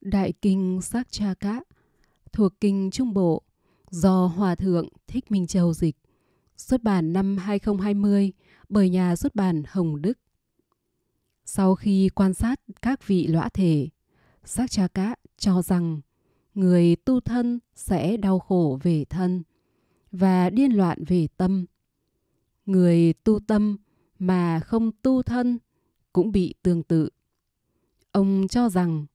Đại kinh Sắc Cha Cá thuộc kinh Trung Bộ do Hòa Thượng Thích Minh Châu dịch, xuất bản năm 2020 bởi nhà xuất bản Hồng Đức. Sau khi quan sát các vị lõa thể, Sắc Cha Cá cho rằng người tu thân sẽ đau khổ về thân và điên loạn về tâm. Người tu tâm mà không tu thân cũng bị tương tự. Ông cho rằng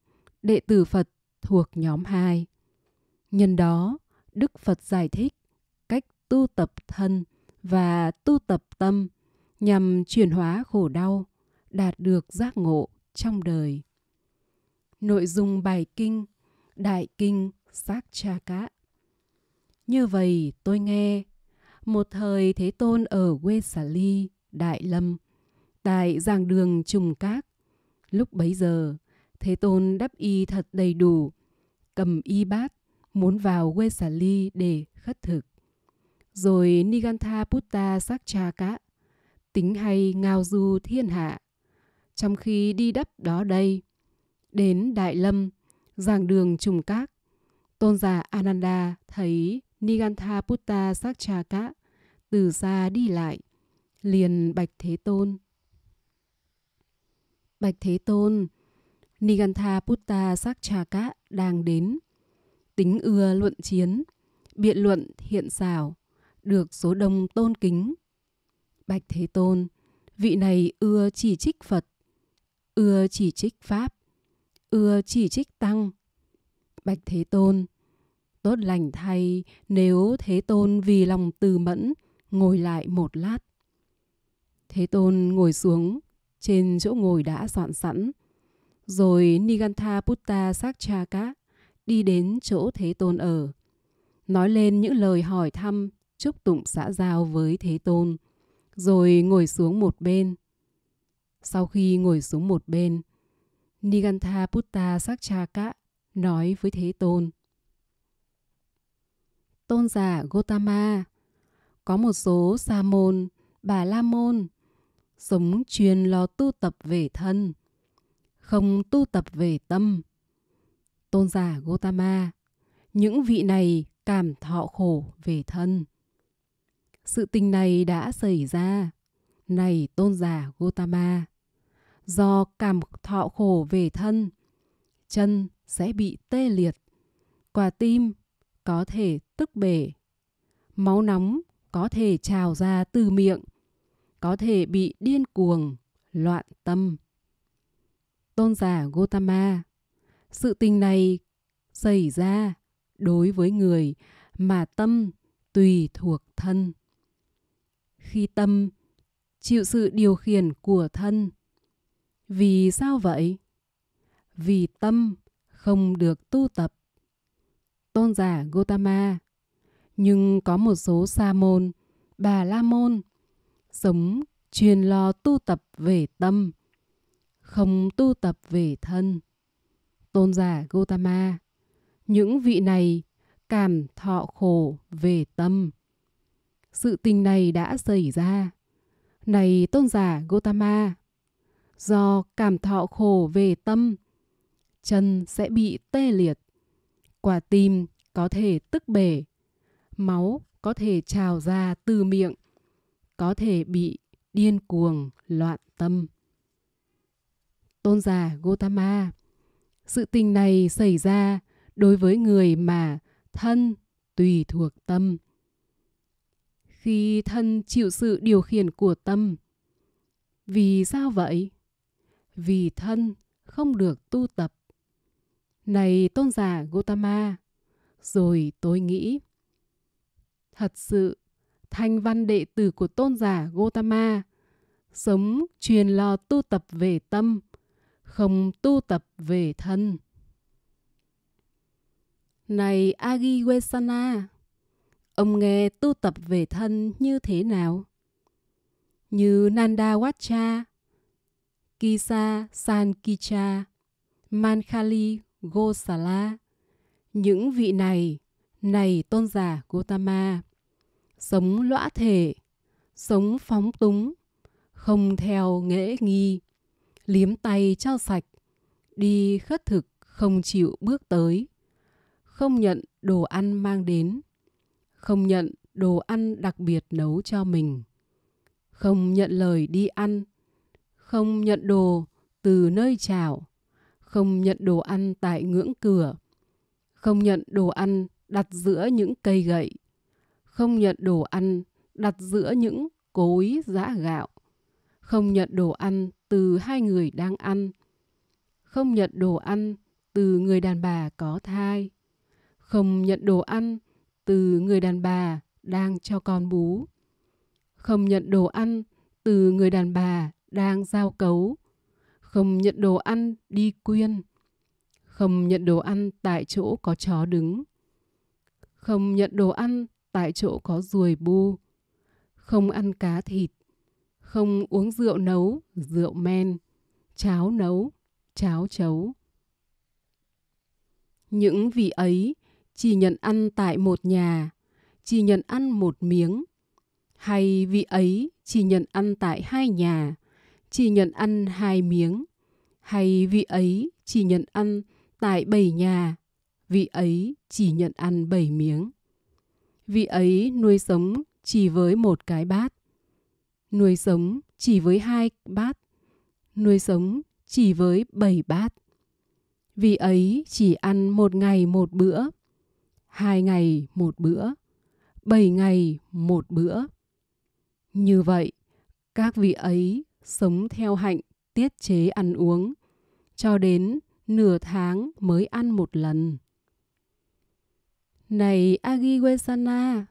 đệ tử Phật thuộc nhóm 2. Nhân đó, Đức Phật giải thích cách tu tập thân và tu tập tâm nhằm chuyển hóa khổ đau, đạt được giác ngộ trong đời. Nội dung bài kinh Đại Kinh Sát Cha Cá Như vậy tôi nghe, một thời Thế Tôn ở quê Xà Ly, Đại Lâm, tại giảng đường Trùng Các, lúc bấy giờ Thế Tôn đắp y thật đầy đủ, cầm y bát, muốn vào quê xà ly để khất thực. Rồi Nigantha Putta Sakcha Cá, tính hay ngao du thiên hạ. Trong khi đi đắp đó đây, đến Đại Lâm, giảng đường trùng các, tôn giả Ananda thấy Nigantha Putta Sakcha Cá từ xa đi lại, liền bạch Thế Tôn. Bạch Thế Tôn, Nigantha Putta Sakchaka đang đến. Tính ưa luận chiến, biện luận hiện xảo, được số đông tôn kính. Bạch Thế Tôn, vị này ưa chỉ trích Phật, ưa chỉ trích Pháp, ưa chỉ trích Tăng. Bạch Thế Tôn, tốt lành thay nếu Thế Tôn vì lòng từ mẫn ngồi lại một lát. Thế Tôn ngồi xuống trên chỗ ngồi đã soạn sẵn, rồi Nigantha Putta Sakchaka đi đến chỗ Thế Tôn ở, nói lên những lời hỏi thăm, chúc tụng xã giao với Thế Tôn, rồi ngồi xuống một bên. Sau khi ngồi xuống một bên, Nigantha Putta Sakchaka nói với Thế Tôn. Tôn giả Gotama, có một số sa môn, bà la môn, sống chuyên lo tu tập về thân, không tu tập về tâm. Tôn giả Gotama, những vị này cảm thọ khổ về thân. Sự tình này đã xảy ra. Này tôn giả Gotama, do cảm thọ khổ về thân, chân sẽ bị tê liệt, quả tim có thể tức bể, máu nóng có thể trào ra từ miệng, có thể bị điên cuồng, loạn tâm tôn giả Gotama. Sự tình này xảy ra đối với người mà tâm tùy thuộc thân. Khi tâm chịu sự điều khiển của thân. Vì sao vậy? Vì tâm không được tu tập. Tôn giả Gotama nhưng có một số sa môn, bà la môn sống chuyên lo tu tập về tâm không tu tập về thân. Tôn giả Gotama, những vị này cảm thọ khổ về tâm. Sự tình này đã xảy ra. Này tôn giả Gotama, do cảm thọ khổ về tâm, chân sẽ bị tê liệt, quả tim có thể tức bể, máu có thể trào ra từ miệng, có thể bị điên cuồng loạn tâm tôn giả Gotama. Sự tình này xảy ra đối với người mà thân tùy thuộc tâm. Khi thân chịu sự điều khiển của tâm. Vì sao vậy? Vì thân không được tu tập. Này tôn giả Gotama, rồi tôi nghĩ. Thật sự, thanh văn đệ tử của tôn giả Gotama sống truyền lo tu tập về tâm – không tu tập về thân. Này Agiwesana, ông nghe tu tập về thân như thế nào? Như Nanda Wacha, Kisa Sankicha, Mankali Gosala, những vị này, này tôn giả Gotama, sống lõa thể, sống phóng túng, không theo nghệ nghi liếm tay cho sạch, đi khất thực không chịu bước tới, không nhận đồ ăn mang đến, không nhận đồ ăn đặc biệt nấu cho mình, không nhận lời đi ăn, không nhận đồ từ nơi chào, không nhận đồ ăn tại ngưỡng cửa, không nhận đồ ăn đặt giữa những cây gậy, không nhận đồ ăn đặt giữa những cối giã gạo, không nhận đồ ăn từ hai người đang ăn, không nhận đồ ăn từ người đàn bà có thai, không nhận đồ ăn từ người đàn bà đang cho con bú, không nhận đồ ăn từ người đàn bà đang giao cấu, không nhận đồ ăn đi quyên, không nhận đồ ăn tại chỗ có chó đứng, không nhận đồ ăn tại chỗ có ruồi bu, không ăn cá thịt, không uống rượu nấu, rượu men, cháo nấu, cháo chấu. Những vị ấy chỉ nhận ăn tại một nhà, chỉ nhận ăn một miếng, hay vị ấy chỉ nhận ăn tại hai nhà, chỉ nhận ăn hai miếng, hay vị ấy chỉ nhận ăn tại bảy nhà, vị ấy chỉ nhận ăn bảy miếng. Vị ấy nuôi sống chỉ với một cái bát nuôi sống chỉ với hai bát, nuôi sống chỉ với bảy bát. Vì ấy chỉ ăn một ngày một bữa, hai ngày một bữa, bảy ngày một bữa. Như vậy, các vị ấy sống theo hạnh tiết chế ăn uống, cho đến nửa tháng mới ăn một lần. Này Agiwesana,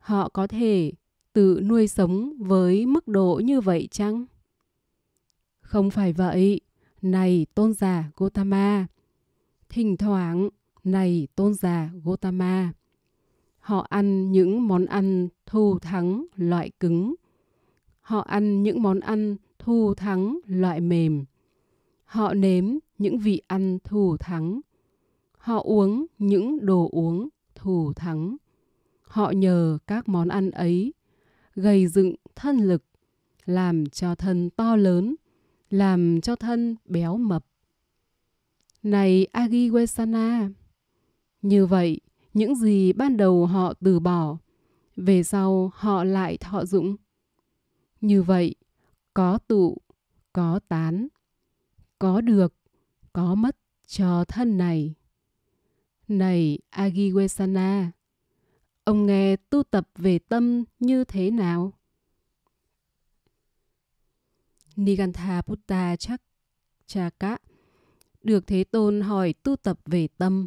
họ có thể tự nuôi sống với mức độ như vậy chăng? Không phải vậy. Này tôn giả Gotama. Thỉnh thoảng, này tôn giả Gotama. Họ ăn những món ăn thu thắng loại cứng. Họ ăn những món ăn thu thắng loại mềm. Họ nếm những vị ăn thù thắng. Họ uống những đồ uống thù thắng. Họ nhờ các món ăn ấy gầy dựng thân lực, làm cho thân to lớn, làm cho thân béo mập. Này Agiwesana, như vậy, những gì ban đầu họ từ bỏ, về sau họ lại thọ dụng. Như vậy, có tụ, có tán, có được, có mất cho thân này. Này Agiwesana, ông nghe tu tập về tâm như thế nào? Nigantha Buddha Chak Chaka được Thế Tôn hỏi tu tập về tâm,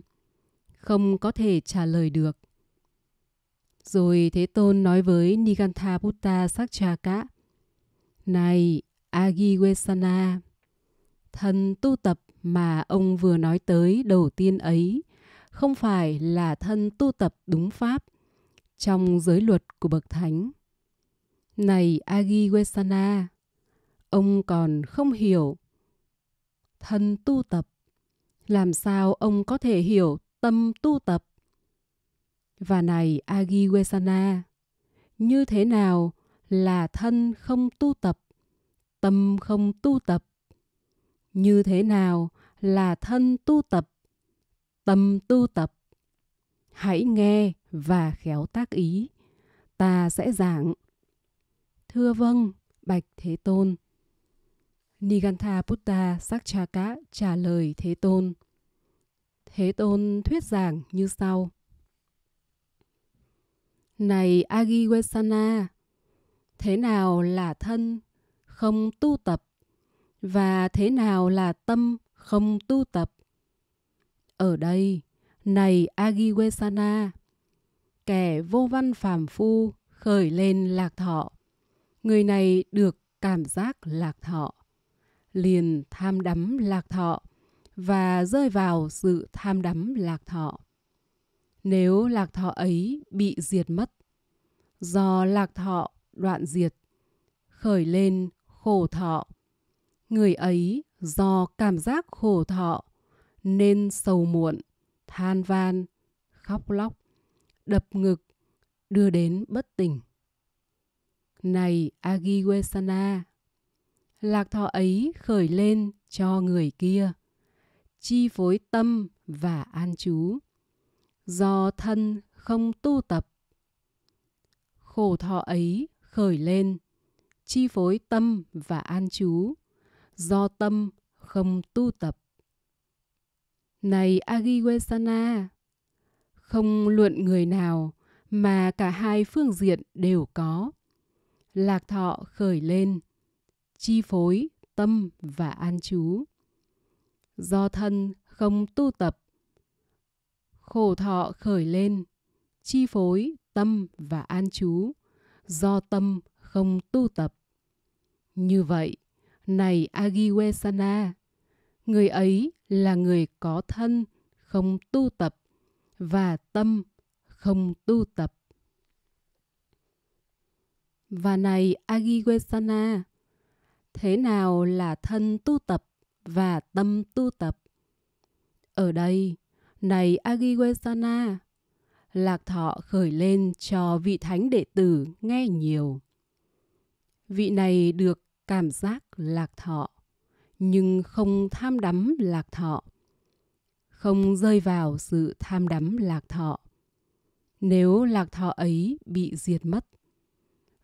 không có thể trả lời được. Rồi Thế Tôn nói với Nigantha Buddha Sakchaka, Này Agiwesana, thân tu tập mà ông vừa nói tới đầu tiên ấy không phải là thân tu tập đúng pháp – trong giới luật của bậc thánh. Này Agi Wesana, ông còn không hiểu thân tu tập. Làm sao ông có thể hiểu tâm tu tập? Và này Agi Wesana, như thế nào là thân không tu tập, tâm không tu tập? Như thế nào là thân tu tập, tâm tu tập? Hãy nghe và khéo tác ý. Ta sẽ giảng. Thưa vâng, Bạch Thế Tôn. Nigantha Buddha Sakchaka trả lời Thế Tôn. Thế Tôn thuyết giảng như sau. Này Agiwesana, thế nào là thân không tu tập và thế nào là tâm không tu tập? Ở đây, này Agiwesana, kẻ vô văn phàm phu khởi lên lạc thọ người này được cảm giác lạc thọ liền tham đắm lạc thọ và rơi vào sự tham đắm lạc thọ nếu lạc thọ ấy bị diệt mất do lạc thọ đoạn diệt khởi lên khổ thọ người ấy do cảm giác khổ thọ nên sầu muộn than van khóc lóc đập ngực, đưa đến bất tỉnh. Này Agiwesana, lạc thọ ấy khởi lên cho người kia, chi phối tâm và an trú, do thân không tu tập. Khổ thọ ấy khởi lên, chi phối tâm và an trú, do tâm không tu tập. Này Agiwesana, không luận người nào mà cả hai phương diện đều có lạc thọ khởi lên chi phối tâm và an trú do thân không tu tập khổ thọ khởi lên chi phối tâm và an trú do tâm không tu tập như vậy này agiwesana người ấy là người có thân không tu tập và tâm không tu tập. Và này Agigwesana, thế nào là thân tu tập và tâm tu tập? Ở đây, này Agigwesana, Lạc Thọ khởi lên cho vị thánh đệ tử nghe nhiều. Vị này được cảm giác lạc thọ, nhưng không tham đắm lạc thọ không rơi vào sự tham đắm lạc thọ nếu lạc thọ ấy bị diệt mất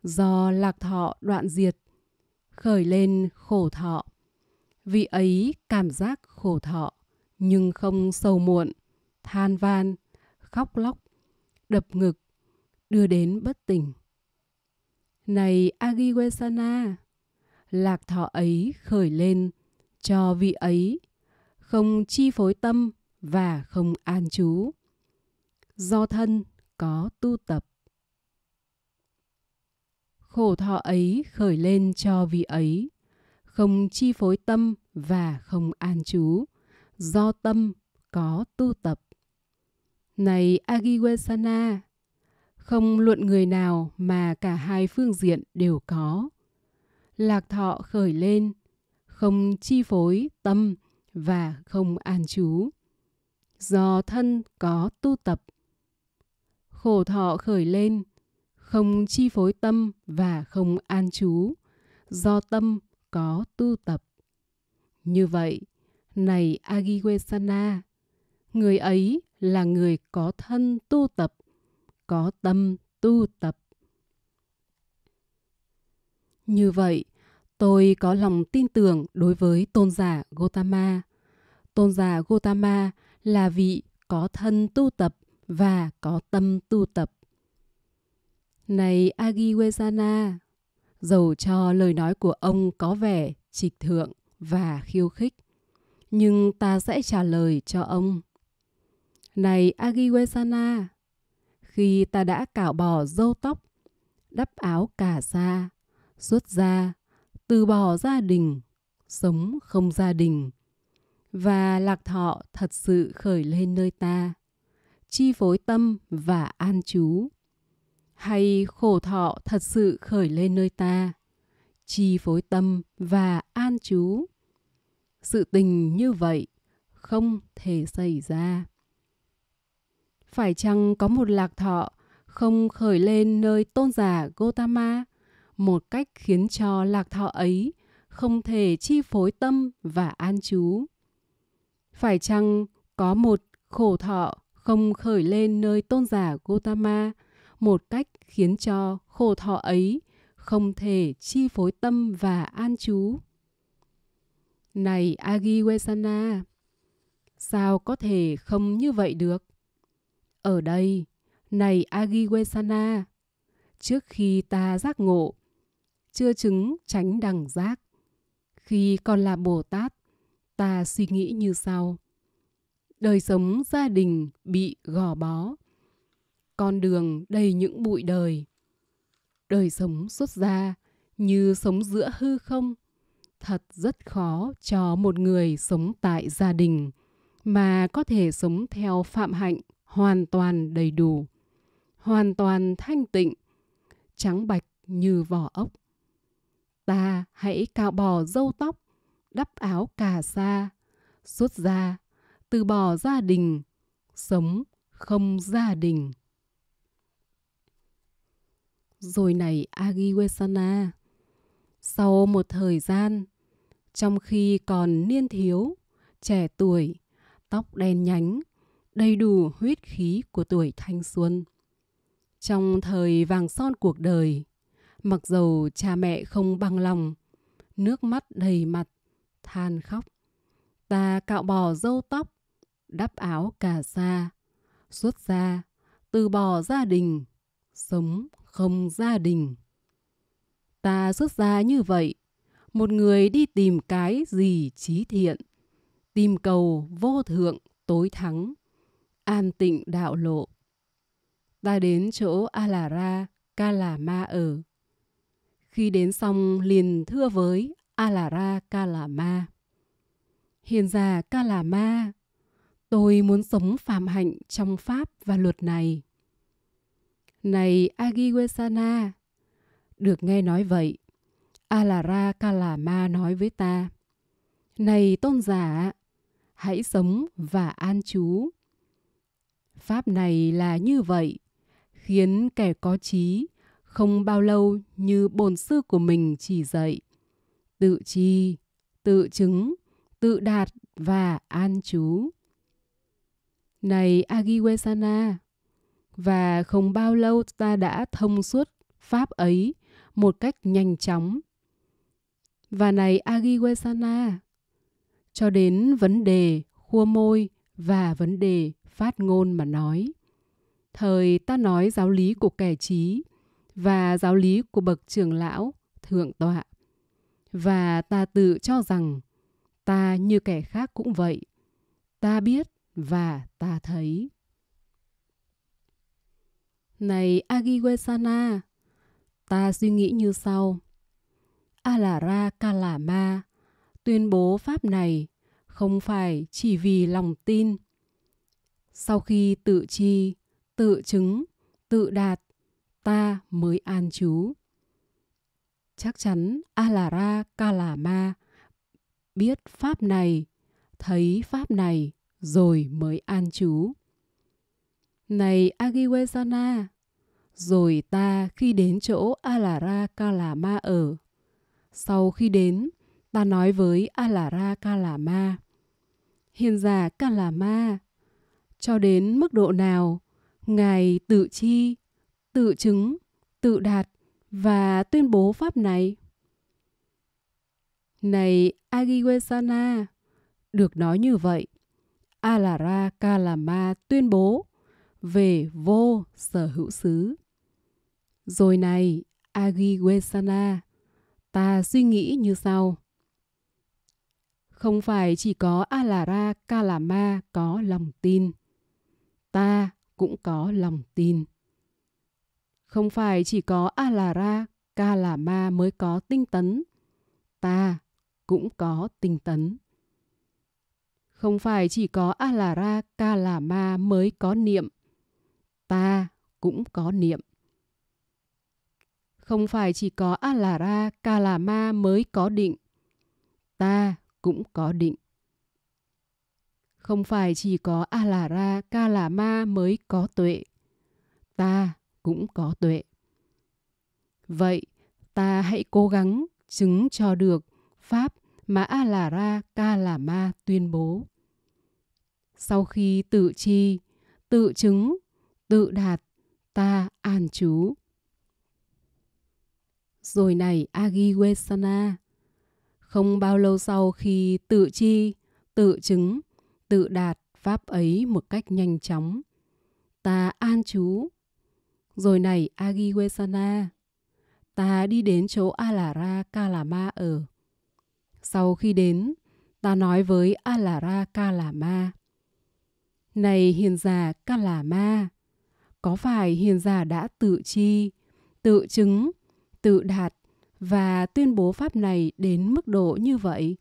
do lạc thọ đoạn diệt khởi lên khổ thọ vị ấy cảm giác khổ thọ nhưng không sâu muộn than van khóc lóc đập ngực đưa đến bất tỉnh này agiwesana lạc thọ ấy khởi lên cho vị ấy không chi phối tâm và không an trú. Do thân có tu tập. Khổ thọ ấy khởi lên cho vị ấy, không chi phối tâm và không an trú, do tâm có tu tập. Này Agiwesana, không luận người nào mà cả hai phương diện đều có. Lạc thọ khởi lên, không chi phối tâm và không an trú do thân có tu tập. Khổ thọ khởi lên, không chi phối tâm và không an trú, do tâm có tu tập. Như vậy, này Agigwesana, người ấy là người có thân tu tập, có tâm tu tập. Như vậy, tôi có lòng tin tưởng đối với tôn giả Gotama. Tôn giả Gotama là vị có thân tu tập và có tâm tu tập. Này Agiwesana, dầu cho lời nói của ông có vẻ trịch thượng và khiêu khích, nhưng ta sẽ trả lời cho ông. Này Agiwesana, khi ta đã cạo bỏ râu tóc, đắp áo cà sa, xuất gia, từ bỏ gia đình, sống không gia đình, và lạc thọ thật sự khởi lên nơi ta chi phối tâm và an chú hay khổ thọ thật sự khởi lên nơi ta chi phối tâm và an chú sự tình như vậy không thể xảy ra phải chăng có một lạc thọ không khởi lên nơi tôn giả Gotama, một cách khiến cho lạc thọ ấy không thể chi phối tâm và an chú phải chăng có một khổ thọ không khởi lên nơi tôn giả Gotama một cách khiến cho khổ thọ ấy không thể chi phối tâm và an trú? Này Agiwesana, sao có thể không như vậy được? Ở đây, này Agiwesana, trước khi ta giác ngộ, chưa chứng tránh đẳng giác, khi còn là Bồ Tát, ta suy nghĩ như sau. Đời sống gia đình bị gò bó. Con đường đầy những bụi đời. Đời sống xuất gia như sống giữa hư không. Thật rất khó cho một người sống tại gia đình mà có thể sống theo phạm hạnh hoàn toàn đầy đủ, hoàn toàn thanh tịnh, trắng bạch như vỏ ốc. Ta hãy cạo bỏ râu tóc, đắp áo cà sa, xuất gia, từ bỏ gia đình, sống không gia đình. Rồi này Agiwesana, sau một thời gian, trong khi còn niên thiếu, trẻ tuổi, tóc đen nhánh, đầy đủ huyết khí của tuổi thanh xuân. Trong thời vàng son cuộc đời, mặc dầu cha mẹ không bằng lòng, nước mắt đầy mặt than khóc. Ta cạo bỏ râu tóc, đắp áo cà sa, xuất gia, từ bỏ gia đình, sống không gia đình. Ta xuất gia như vậy, một người đi tìm cái gì trí thiện, tìm cầu vô thượng tối thắng, an tịnh đạo lộ. Ta đến chỗ Alara, Kalama ở. Khi đến xong liền thưa với Alara Kalama hiền già ca là ma tôi muốn sống phàm hạnh trong pháp và luật này này agiwesana được nghe nói vậy alara ca là ma nói với ta này tôn giả hãy sống và an trú pháp này là như vậy khiến kẻ có trí không bao lâu như bổn sư của mình chỉ dạy tự chi tự chứng tự đạt và an trú. Này Agiwesana, và không bao lâu ta đã thông suốt pháp ấy một cách nhanh chóng. Và này Agiwesana, cho đến vấn đề khua môi và vấn đề phát ngôn mà nói. Thời ta nói giáo lý của kẻ trí và giáo lý của bậc trưởng lão, thượng tọa. Và ta tự cho rằng ta như kẻ khác cũng vậy ta biết và ta thấy này agiwesana ta suy nghĩ như sau alara kalama tuyên bố pháp này không phải chỉ vì lòng tin sau khi tự chi tự chứng tự đạt ta mới an trú chắc chắn alara kalama biết pháp này thấy pháp này rồi mới an trú này agiwesana rồi ta khi đến chỗ alara kalama ở sau khi đến ta nói với alara kalama hiền giả kalama cho đến mức độ nào ngài tự chi tự chứng tự đạt và tuyên bố pháp này này Agiwesana, được nói như vậy, Alara Kalama tuyên bố về vô sở hữu xứ. Rồi này, Agiwesana, ta suy nghĩ như sau. Không phải chỉ có Alara Kalama có lòng tin, ta cũng có lòng tin. Không phải chỉ có Alara Kalama mới có tinh tấn, ta cũng có tinh tấn. Không phải chỉ có Alara Kalama mới có niệm, ta cũng có niệm. Không phải chỉ có Alara Kalama mới có định, ta cũng có định. Không phải chỉ có Alara Kalama mới có tuệ, ta cũng có tuệ. Vậy, ta hãy cố gắng chứng cho được Pháp mà la ma tuyên bố. Sau khi tự chi, tự chứng, tự đạt, ta an chú Rồi này Agiwesana, không bao lâu sau khi tự chi, tự chứng, tự đạt pháp ấy một cách nhanh chóng, ta an chú Rồi này Agiwesana, ta đi đến chỗ Alara Kalama ở sau khi đến, ta nói với Alara Kalama. Này hiền giả Kalama, có phải hiền giả đã tự chi, tự chứng, tự đạt và tuyên bố pháp này đến mức độ như vậy?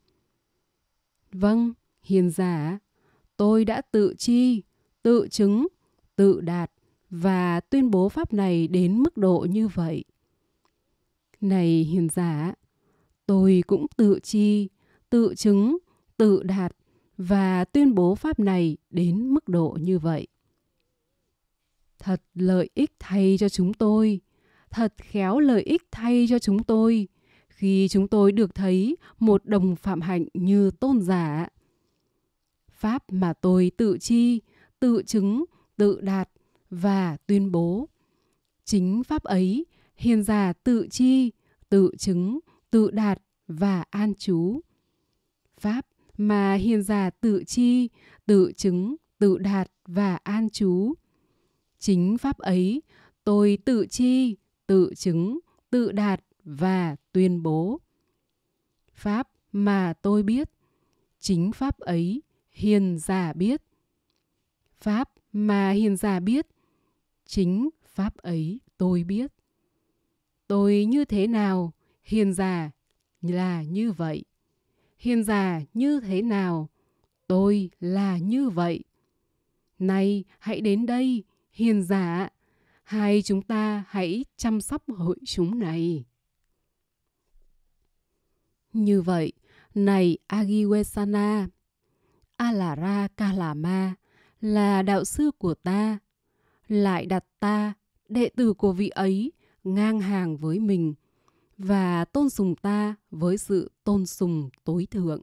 Vâng, hiền giả, tôi đã tự chi, tự chứng, tự đạt và tuyên bố pháp này đến mức độ như vậy. Này hiền giả, tôi cũng tự chi, tự chứng, tự đạt và tuyên bố pháp này đến mức độ như vậy. Thật lợi ích thay cho chúng tôi, thật khéo lợi ích thay cho chúng tôi khi chúng tôi được thấy một đồng phạm hạnh như tôn giả. Pháp mà tôi tự chi, tự chứng, tự đạt và tuyên bố. Chính pháp ấy, hiền giả tự chi, tự chứng, tự đạt và an trú. Pháp mà hiền giả tự chi, tự chứng, tự đạt và an trú. Chính pháp ấy tôi tự chi, tự chứng, tự đạt và tuyên bố. Pháp mà tôi biết, chính pháp ấy hiền giả biết. Pháp mà hiền giả biết, chính pháp ấy tôi biết. Tôi như thế nào, hiền già là như vậy hiền già như thế nào tôi là như vậy nay hãy đến đây hiền giả hai chúng ta hãy chăm sóc hội chúng này như vậy này agiwesana alara kalama là đạo sư của ta lại đặt ta đệ tử của vị ấy ngang hàng với mình và tôn sùng ta với sự tôn sùng tối thượng.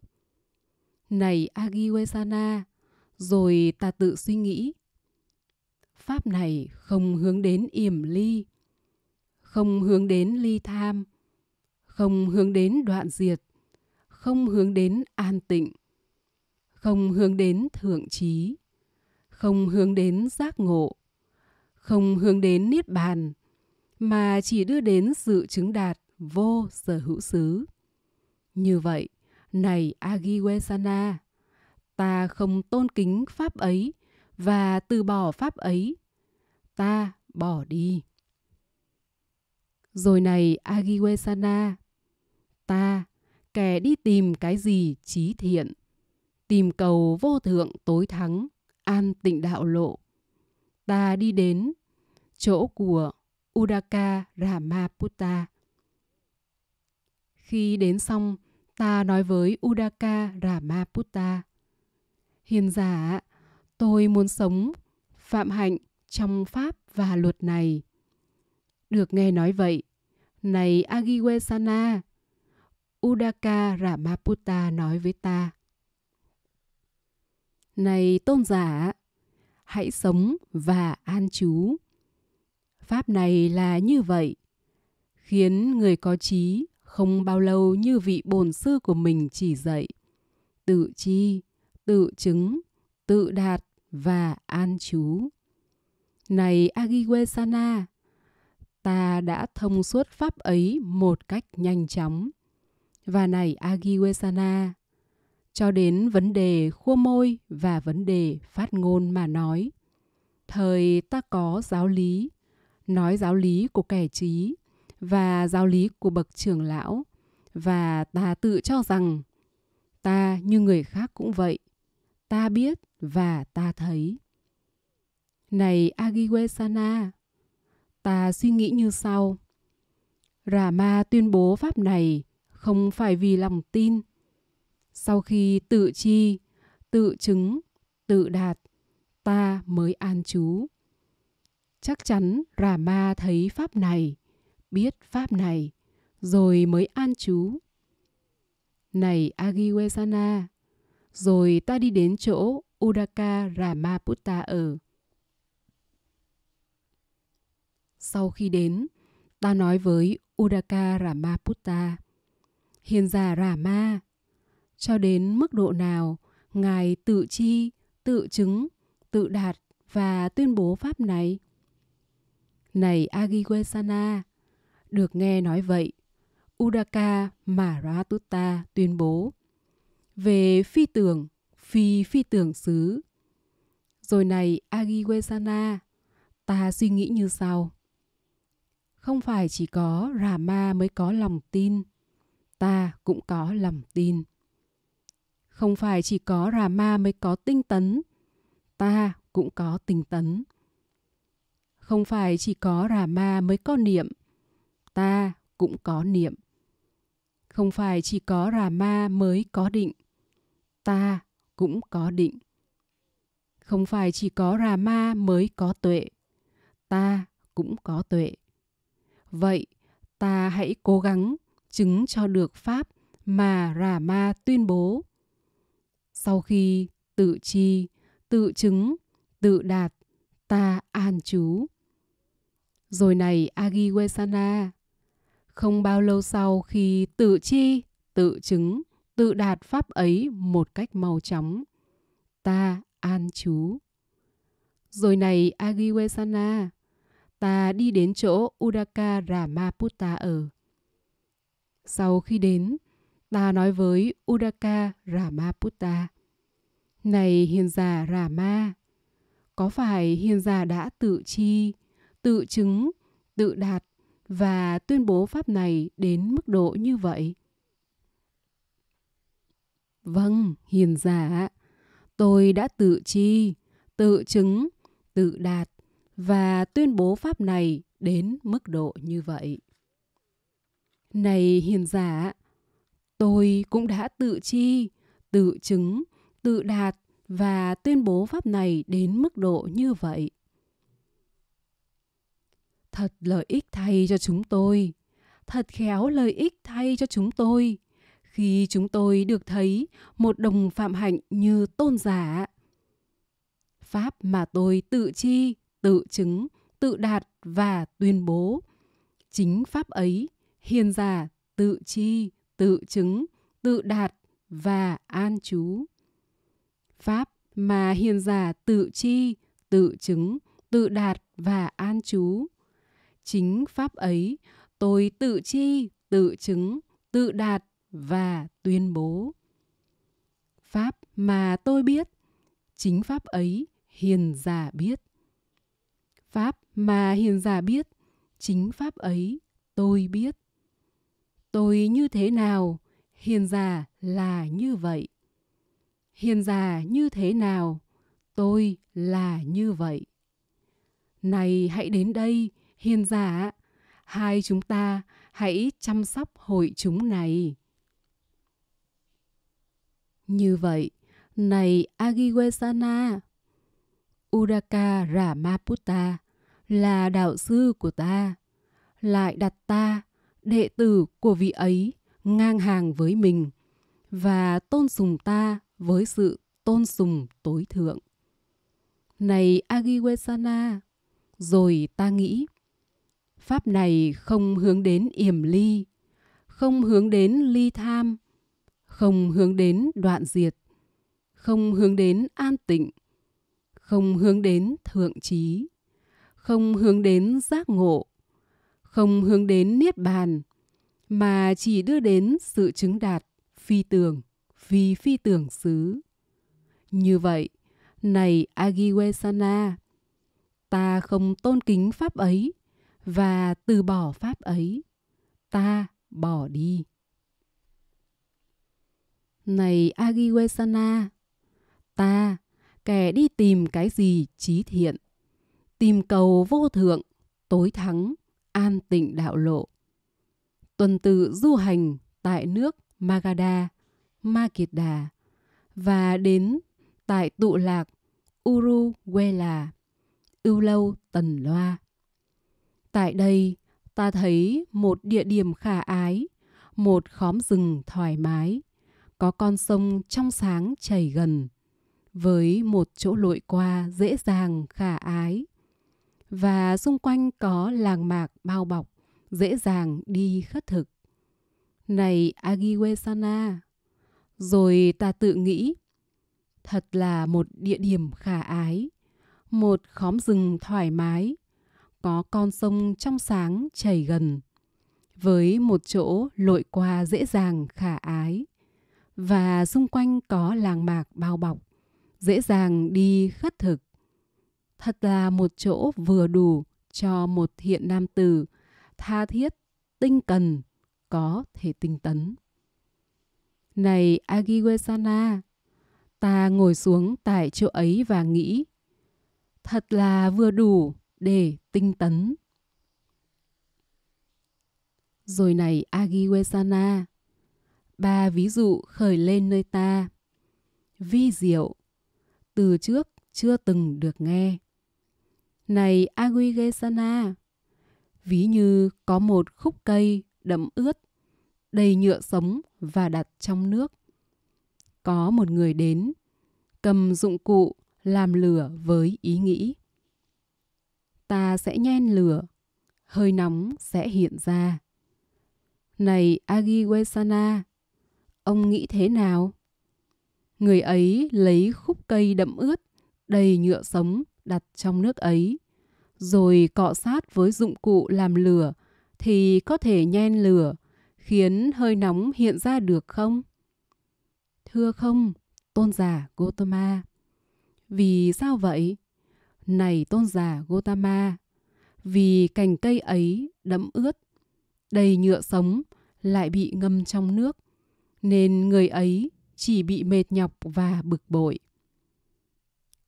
Này Agiwesana, rồi ta tự suy nghĩ. Pháp này không hướng đến yểm ly, không hướng đến ly tham, không hướng đến đoạn diệt, không hướng đến an tịnh, không hướng đến thượng trí, không hướng đến giác ngộ, không hướng đến niết bàn, mà chỉ đưa đến sự chứng đạt vô sở hữu xứ. Như vậy, này Agiwesana, ta không tôn kính pháp ấy và từ bỏ pháp ấy. Ta bỏ đi. Rồi này Agiwesana, ta, kẻ đi tìm cái gì trí thiện, tìm cầu vô thượng tối thắng, an tịnh đạo lộ. Ta đi đến chỗ của Udaka Ramaputta khi đến xong, ta nói với Udaka Ramaputta. Hiền giả, tôi muốn sống, phạm hạnh trong pháp và luật này. Được nghe nói vậy, này Agiwesana, Udaka Ramaputta nói với ta. Này tôn giả, hãy sống và an trú. Pháp này là như vậy, khiến người có trí không bao lâu như vị bổn sư của mình chỉ dạy tự chi tự chứng tự đạt và an chú. này agiwesana ta đã thông suốt pháp ấy một cách nhanh chóng và này agiwesana cho đến vấn đề khua môi và vấn đề phát ngôn mà nói thời ta có giáo lý nói giáo lý của kẻ trí và giáo lý của bậc trưởng lão và ta tự cho rằng ta như người khác cũng vậy ta biết và ta thấy này agiwesana ta suy nghĩ như sau rama tuyên bố pháp này không phải vì lòng tin sau khi tự chi tự chứng tự đạt ta mới an trú chắc chắn rama thấy pháp này biết pháp này rồi mới an chú này agiwesana rồi ta đi đến chỗ udaka ramaputta ở sau khi đến ta nói với udaka ramaputta hiền giả rama cho đến mức độ nào ngài tự chi tự chứng tự đạt và tuyên bố pháp này này agiwesana được nghe nói vậy, Udaka Maratutta tuyên bố về phi tường phi phi tường xứ. Rồi này Agiwesana, ta suy nghĩ như sau. Không phải chỉ có Rama mới có lòng tin, ta cũng có lòng tin. Không phải chỉ có Rama mới có tinh tấn, ta cũng có tinh tấn. Không phải chỉ có Rama mới có niệm, ta cũng có niệm. Không phải chỉ có Rà Ma mới có định, ta cũng có định. Không phải chỉ có Rà Ma mới có tuệ, ta cũng có tuệ. Vậy ta hãy cố gắng chứng cho được pháp mà Rà Ma tuyên bố. Sau khi tự chi, tự chứng, tự đạt, ta an chú. Rồi này Agi không bao lâu sau khi tự chi, tự chứng, tự đạt pháp ấy một cách mau chóng, ta an chú. Rồi này Agiwesana, ta đi đến chỗ Udaka Ramaputta ở. Sau khi đến, ta nói với Udaka Ramaputta. Này hiền giả Rama, có phải hiền giả đã tự chi, tự chứng, tự đạt và tuyên bố pháp này đến mức độ như vậy. Vâng, hiền giả, tôi đã tự chi, tự chứng, tự đạt và tuyên bố pháp này đến mức độ như vậy. Này hiền giả, tôi cũng đã tự chi, tự chứng, tự đạt và tuyên bố pháp này đến mức độ như vậy. Thật lợi ích thay cho chúng tôi. Thật khéo lợi ích thay cho chúng tôi. Khi chúng tôi được thấy một đồng phạm hạnh như tôn giả. Pháp mà tôi tự chi, tự chứng, tự đạt và tuyên bố. Chính Pháp ấy, hiền giả tự chi, tự chứng, tự đạt và an trú. Pháp mà hiền giả tự chi, tự chứng, tự đạt và an trú chính pháp ấy tôi tự chi tự chứng tự đạt và tuyên bố pháp mà tôi biết chính pháp ấy hiền giả biết pháp mà hiền giả biết chính pháp ấy tôi biết tôi như thế nào hiền giả là như vậy hiền giả như thế nào tôi là như vậy này hãy đến đây hiền giả hai chúng ta hãy chăm sóc hội chúng này như vậy này agiwesana udaka ramaputta là đạo sư của ta lại đặt ta đệ tử của vị ấy ngang hàng với mình và tôn sùng ta với sự tôn sùng tối thượng này agiwesana rồi ta nghĩ pháp này không hướng đến yểm ly không hướng đến ly tham không hướng đến đoạn diệt không hướng đến an tịnh không hướng đến thượng trí không hướng đến giác ngộ không hướng đến niết bàn mà chỉ đưa đến sự chứng đạt phi tưởng vì phi tưởng xứ như vậy này agiwesana ta không tôn kính pháp ấy và từ bỏ pháp ấy ta bỏ đi này agiwesana ta kẻ đi tìm cái gì trí thiện tìm cầu vô thượng tối thắng an tịnh đạo lộ tuần tự du hành tại nước Magadha, Ma Kiệt Đà và đến tại tụ lạc Uruguela, Ưu Lâu Tần Loa. Tại đây, ta thấy một địa điểm khả ái, một khóm rừng thoải mái, có con sông trong sáng chảy gần, với một chỗ lội qua dễ dàng khả ái. Và xung quanh có làng mạc bao bọc, dễ dàng đi khất thực. Này Agiwesana! Rồi ta tự nghĩ, thật là một địa điểm khả ái, một khóm rừng thoải mái, có con sông trong sáng chảy gần với một chỗ lội qua dễ dàng khả ái và xung quanh có làng mạc bao bọc dễ dàng đi khất thực thật là một chỗ vừa đủ cho một hiện nam tử tha thiết tinh cần có thể tinh tấn này agiwesana ta ngồi xuống tại chỗ ấy và nghĩ thật là vừa đủ để tinh tấn. Rồi này Agiwesana, ba ví dụ khởi lên nơi ta. Vi diệu, từ trước chưa từng được nghe. Này Agiwesana, ví như có một khúc cây đẫm ướt, đầy nhựa sống và đặt trong nước. Có một người đến, cầm dụng cụ làm lửa với ý nghĩ ta sẽ nhen lửa, hơi nóng sẽ hiện ra. Này Agiwesana, ông nghĩ thế nào? Người ấy lấy khúc cây đậm ướt, đầy nhựa sống đặt trong nước ấy, rồi cọ sát với dụng cụ làm lửa thì có thể nhen lửa, khiến hơi nóng hiện ra được không? Thưa không, tôn giả Gotama. Vì sao vậy? Này tôn giả Gotama, vì cành cây ấy đẫm ướt, đầy nhựa sống lại bị ngâm trong nước, nên người ấy chỉ bị mệt nhọc và bực bội.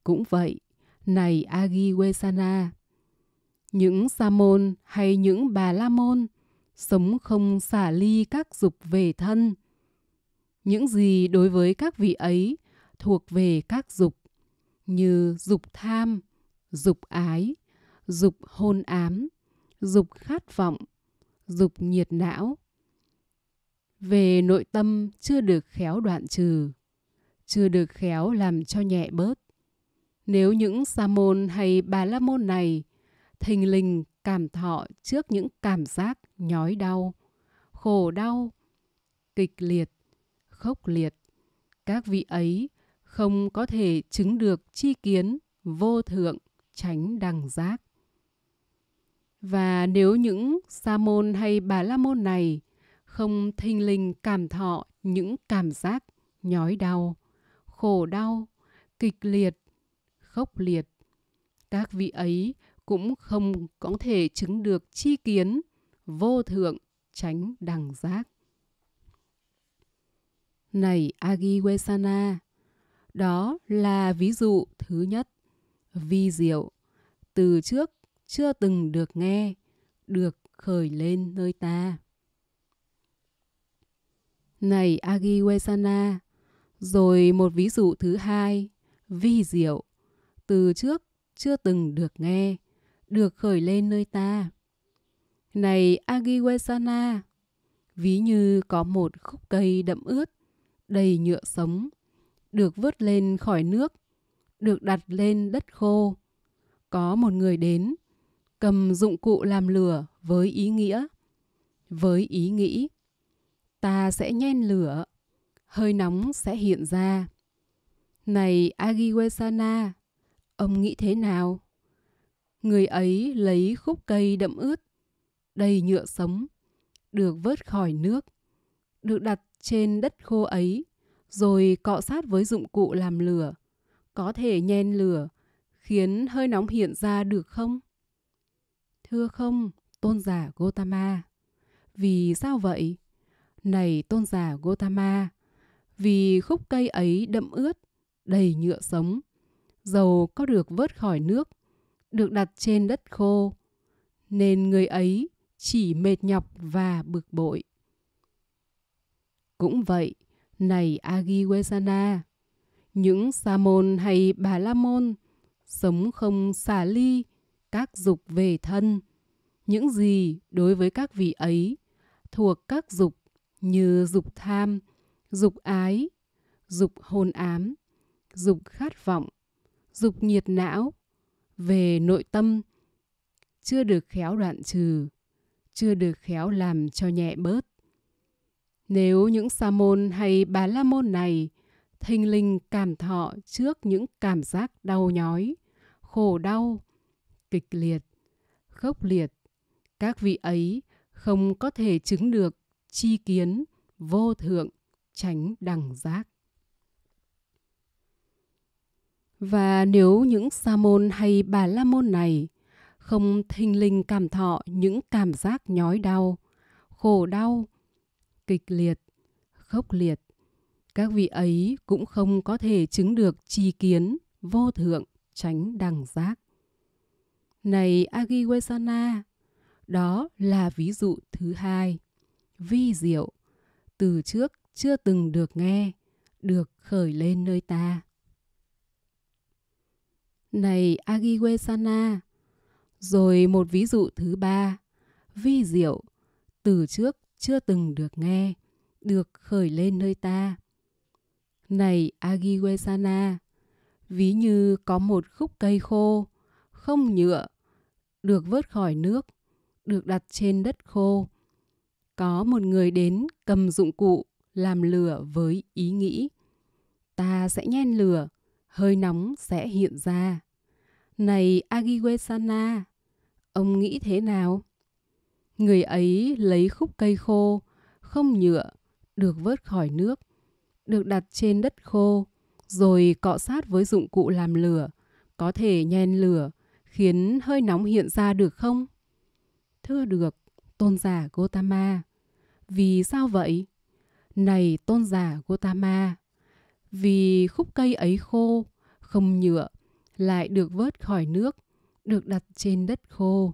Cũng vậy, này Agiwesana, những sa môn hay những bà la môn sống không xả ly các dục về thân. Những gì đối với các vị ấy thuộc về các dục như dục tham, dục ái dục hôn ám dục khát vọng dục nhiệt não về nội tâm chưa được khéo đoạn trừ chưa được khéo làm cho nhẹ bớt nếu những sa môn hay bà la môn này thình lình cảm thọ trước những cảm giác nhói đau khổ đau kịch liệt khốc liệt các vị ấy không có thể chứng được chi kiến vô thượng chánh đằng giác. Và nếu những sa môn hay bà la môn này không thinh linh cảm thọ những cảm giác nhói đau, khổ đau, kịch liệt, khốc liệt, các vị ấy cũng không có thể chứng được chi kiến vô thượng tránh đằng giác. Này Agi Wesana, đó là ví dụ thứ nhất vi diệu từ trước chưa từng được nghe được khởi lên nơi ta này agi rồi một ví dụ thứ hai vi diệu từ trước chưa từng được nghe được khởi lên nơi ta này agi ví như có một khúc cây đậm ướt đầy nhựa sống được vớt lên khỏi nước được đặt lên đất khô. Có một người đến, cầm dụng cụ làm lửa với ý nghĩa. Với ý nghĩ, ta sẽ nhen lửa, hơi nóng sẽ hiện ra. Này Agiwesana, ông nghĩ thế nào? Người ấy lấy khúc cây đậm ướt, đầy nhựa sống, được vớt khỏi nước, được đặt trên đất khô ấy, rồi cọ sát với dụng cụ làm lửa có thể nhen lửa, khiến hơi nóng hiện ra được không? Thưa không, tôn giả Gotama. Vì sao vậy? Này tôn giả Gotama, vì khúc cây ấy đậm ướt, đầy nhựa sống, dầu có được vớt khỏi nước, được đặt trên đất khô, nên người ấy chỉ mệt nhọc và bực bội. Cũng vậy, này Agiwesana, những sa môn hay bà la môn sống không xả ly các dục về thân. Những gì đối với các vị ấy thuộc các dục như dục tham, dục ái, dục hồn ám, dục khát vọng, dục nhiệt não về nội tâm chưa được khéo đoạn trừ, chưa được khéo làm cho nhẹ bớt. Nếu những sa môn hay bà la môn này thình lình cảm thọ trước những cảm giác đau nhói, khổ đau, kịch liệt, khốc liệt. Các vị ấy không có thể chứng được chi kiến, vô thượng, tránh đẳng giác. Và nếu những sa môn hay bà la môn này không thình lình cảm thọ những cảm giác nhói đau, khổ đau, kịch liệt, khốc liệt, các vị ấy cũng không có thể chứng được tri kiến vô thượng tránh đẳng giác này Agiwesana đó là ví dụ thứ hai vi diệu từ trước chưa từng được nghe được khởi lên nơi ta này Agiwesana rồi một ví dụ thứ ba vi diệu từ trước chưa từng được nghe được khởi lên nơi ta này Agiwesana, ví như có một khúc cây khô, không nhựa, được vớt khỏi nước, được đặt trên đất khô. Có một người đến cầm dụng cụ làm lửa với ý nghĩ. Ta sẽ nhen lửa, hơi nóng sẽ hiện ra. Này Agiwesana, ông nghĩ thế nào? Người ấy lấy khúc cây khô, không nhựa, được vớt khỏi nước, được đặt trên đất khô, rồi cọ sát với dụng cụ làm lửa, có thể nhen lửa, khiến hơi nóng hiện ra được không? Thưa được, tôn giả Gotama. Vì sao vậy? Này tôn giả Gotama, vì khúc cây ấy khô, không nhựa, lại được vớt khỏi nước, được đặt trên đất khô.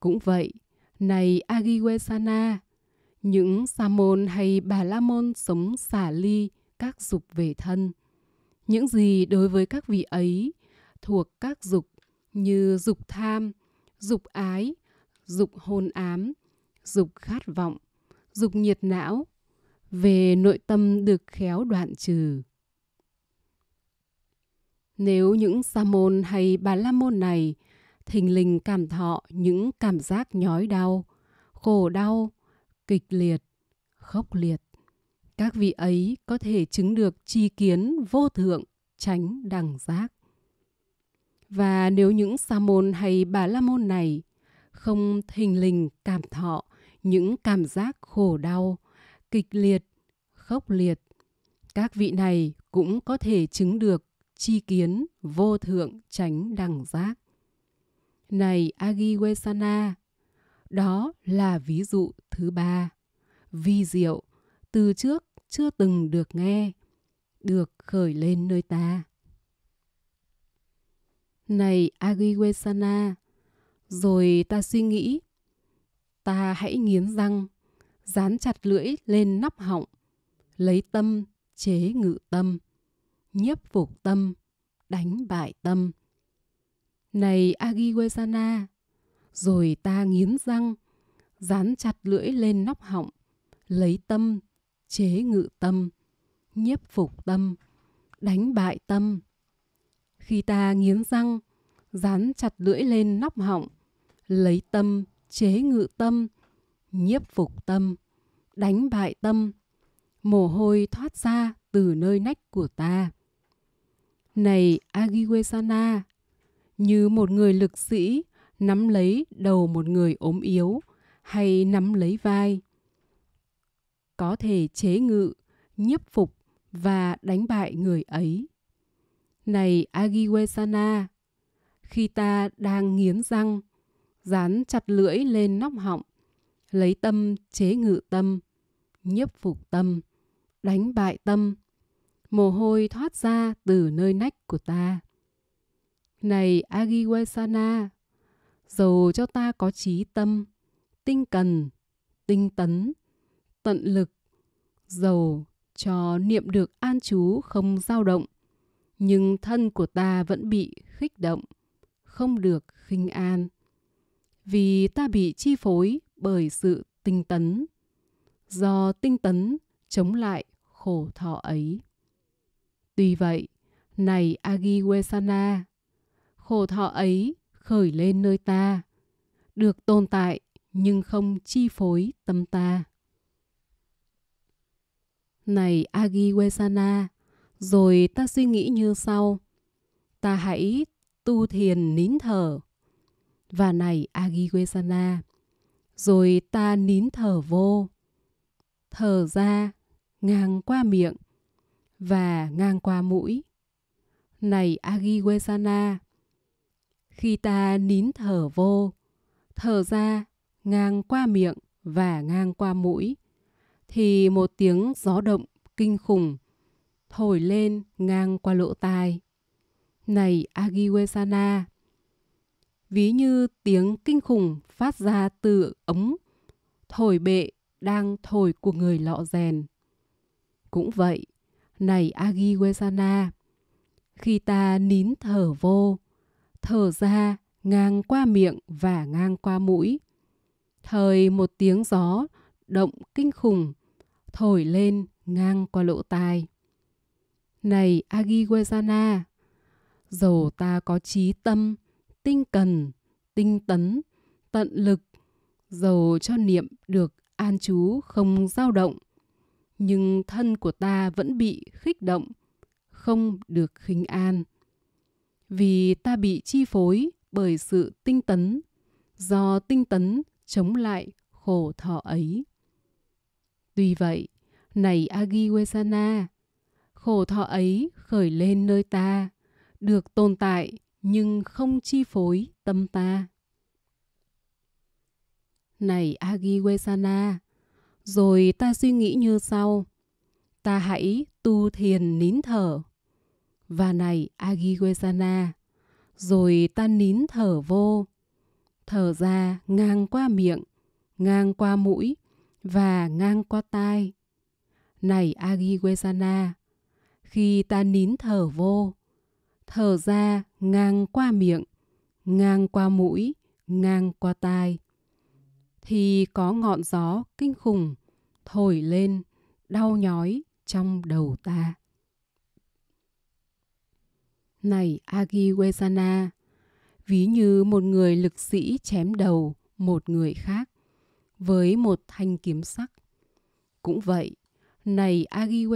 Cũng vậy, này Agiwesana, những sa môn hay bà la môn sống xả ly các dục về thân những gì đối với các vị ấy thuộc các dục như dục tham dục ái dục hôn ám dục khát vọng dục nhiệt não về nội tâm được khéo đoạn trừ nếu những sa môn hay bà la môn này thình lình cảm thọ những cảm giác nhói đau khổ đau kịch liệt, khốc liệt. Các vị ấy có thể chứng được chi kiến vô thượng, tránh đẳng giác. Và nếu những sa môn hay bà la môn này không thình lình cảm thọ những cảm giác khổ đau, kịch liệt, khốc liệt, các vị này cũng có thể chứng được chi kiến vô thượng tránh đẳng giác. Này Agiwesana, đó là ví dụ thứ ba. Vi diệu, từ trước chưa từng được nghe, được khởi lên nơi ta. Này Agiwesana, rồi ta suy nghĩ, ta hãy nghiến răng, dán chặt lưỡi lên nắp họng, lấy tâm chế ngự tâm, nhiếp phục tâm, đánh bại tâm. Này Agiwesana, rồi ta nghiến răng dán chặt lưỡi lên nóc họng lấy tâm chế ngự tâm nhiếp phục tâm đánh bại tâm khi ta nghiến răng dán chặt lưỡi lên nóc họng lấy tâm chế ngự tâm nhiếp phục tâm đánh bại tâm mồ hôi thoát ra từ nơi nách của ta này agiwesana như một người lực sĩ nắm lấy đầu một người ốm yếu hay nắm lấy vai có thể chế ngự nhiếp phục và đánh bại người ấy này agiwesana khi ta đang nghiến răng dán chặt lưỡi lên nóc họng lấy tâm chế ngự tâm nhiếp phục tâm đánh bại tâm mồ hôi thoát ra từ nơi nách của ta này agiwesana dầu cho ta có trí tâm tinh cần tinh tấn tận lực dầu cho niệm được an trú không dao động nhưng thân của ta vẫn bị khích động không được khinh an vì ta bị chi phối bởi sự tinh tấn do tinh tấn chống lại khổ thọ ấy tuy vậy này agi khổ thọ ấy khởi lên nơi ta được tồn tại nhưng không chi phối tâm ta này agi rồi ta suy nghĩ như sau ta hãy tu thiền nín thở và này agi rồi ta nín thở vô thở ra ngang qua miệng và ngang qua mũi này agi khi ta nín thở vô thở ra ngang qua miệng và ngang qua mũi thì một tiếng gió động kinh khủng thổi lên ngang qua lỗ tai này agiwesana ví như tiếng kinh khủng phát ra từ ống thổi bệ đang thổi của người lọ rèn cũng vậy này agiwesana khi ta nín thở vô thở ra ngang qua miệng và ngang qua mũi. Thời một tiếng gió động kinh khủng thổi lên ngang qua lỗ tai. Này Agiwezana, dầu ta có trí tâm, tinh cần, tinh tấn, tận lực, dầu cho niệm được an trú không dao động, nhưng thân của ta vẫn bị khích động, không được khinh an vì ta bị chi phối bởi sự tinh tấn, do tinh tấn chống lại khổ thọ ấy. Tuy vậy, này Agiwesana, khổ thọ ấy khởi lên nơi ta, được tồn tại nhưng không chi phối tâm ta. Này Agiwesana, rồi ta suy nghĩ như sau. Ta hãy tu thiền nín thở và này Agiguezana. Rồi ta nín thở vô, thở ra ngang qua miệng, ngang qua mũi và ngang qua tai. Này Agiguezana, khi ta nín thở vô, thở ra ngang qua miệng, ngang qua mũi, ngang qua tai thì có ngọn gió kinh khủng thổi lên đau nhói trong đầu ta này Agi ví như một người lực sĩ chém đầu một người khác với một thanh kiếm sắc. Cũng vậy, này Agi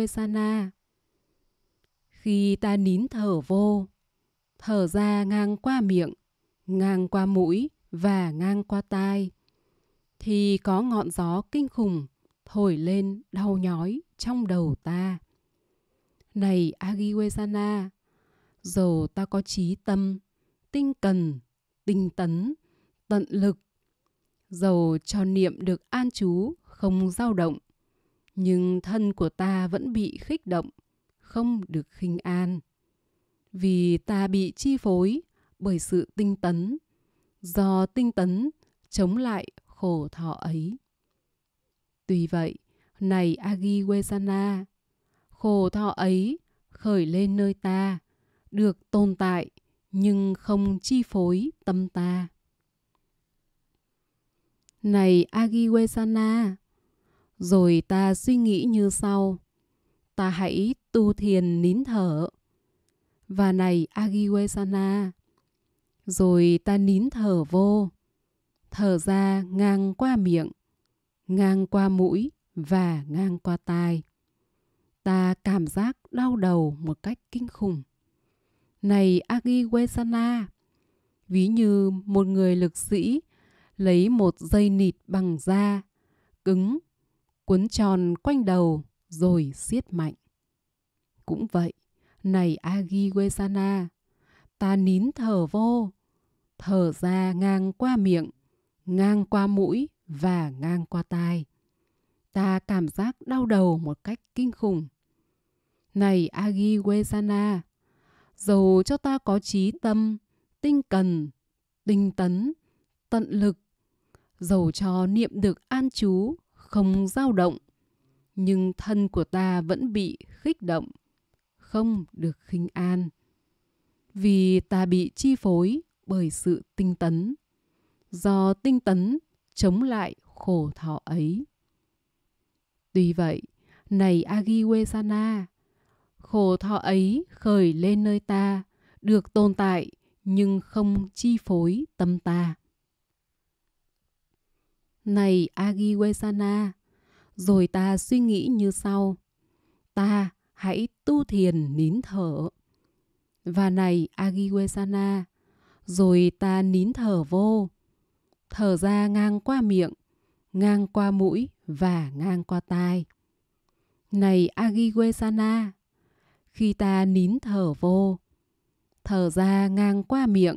khi ta nín thở vô, thở ra ngang qua miệng, ngang qua mũi và ngang qua tai, thì có ngọn gió kinh khủng thổi lên đau nhói trong đầu ta. Này Agiwezana, dầu ta có trí tâm tinh cần tinh tấn tận lực dầu cho niệm được an trú không dao động nhưng thân của ta vẫn bị khích động không được khinh an vì ta bị chi phối bởi sự tinh tấn do tinh tấn chống lại khổ thọ ấy tuy vậy này agi khổ thọ ấy khởi lên nơi ta được tồn tại nhưng không chi phối tâm ta này Agiwesana. Rồi ta suy nghĩ như sau. Ta hãy tu thiền nín thở. Và này Agiwesana. Rồi ta nín thở vô. Thở ra ngang qua miệng, ngang qua mũi và ngang qua tai. Ta cảm giác đau đầu một cách kinh khủng. Này Agi ví như một người lực sĩ lấy một dây nịt bằng da, cứng, cuốn tròn quanh đầu rồi siết mạnh. Cũng vậy, này Agi ta nín thở vô, thở ra ngang qua miệng, ngang qua mũi và ngang qua tai. Ta cảm giác đau đầu một cách kinh khủng. Này Agi Wesana, dầu cho ta có trí tâm, tinh cần, tinh tấn, tận lực, dầu cho niệm được an trú, không dao động, nhưng thân của ta vẫn bị khích động, không được khinh an. Vì ta bị chi phối bởi sự tinh tấn, do tinh tấn chống lại khổ thọ ấy. Tuy vậy, này Agiwesana, khổ thọ ấy khởi lên nơi ta được tồn tại nhưng không chi phối tâm ta này Agiwesana, rồi ta suy nghĩ như sau. Ta hãy tu thiền nín thở. Và này Agiwesana, rồi ta nín thở vô. Thở ra ngang qua miệng, ngang qua mũi và ngang qua tai. Này Agiwesana, khi ta nín thở vô thở ra ngang qua miệng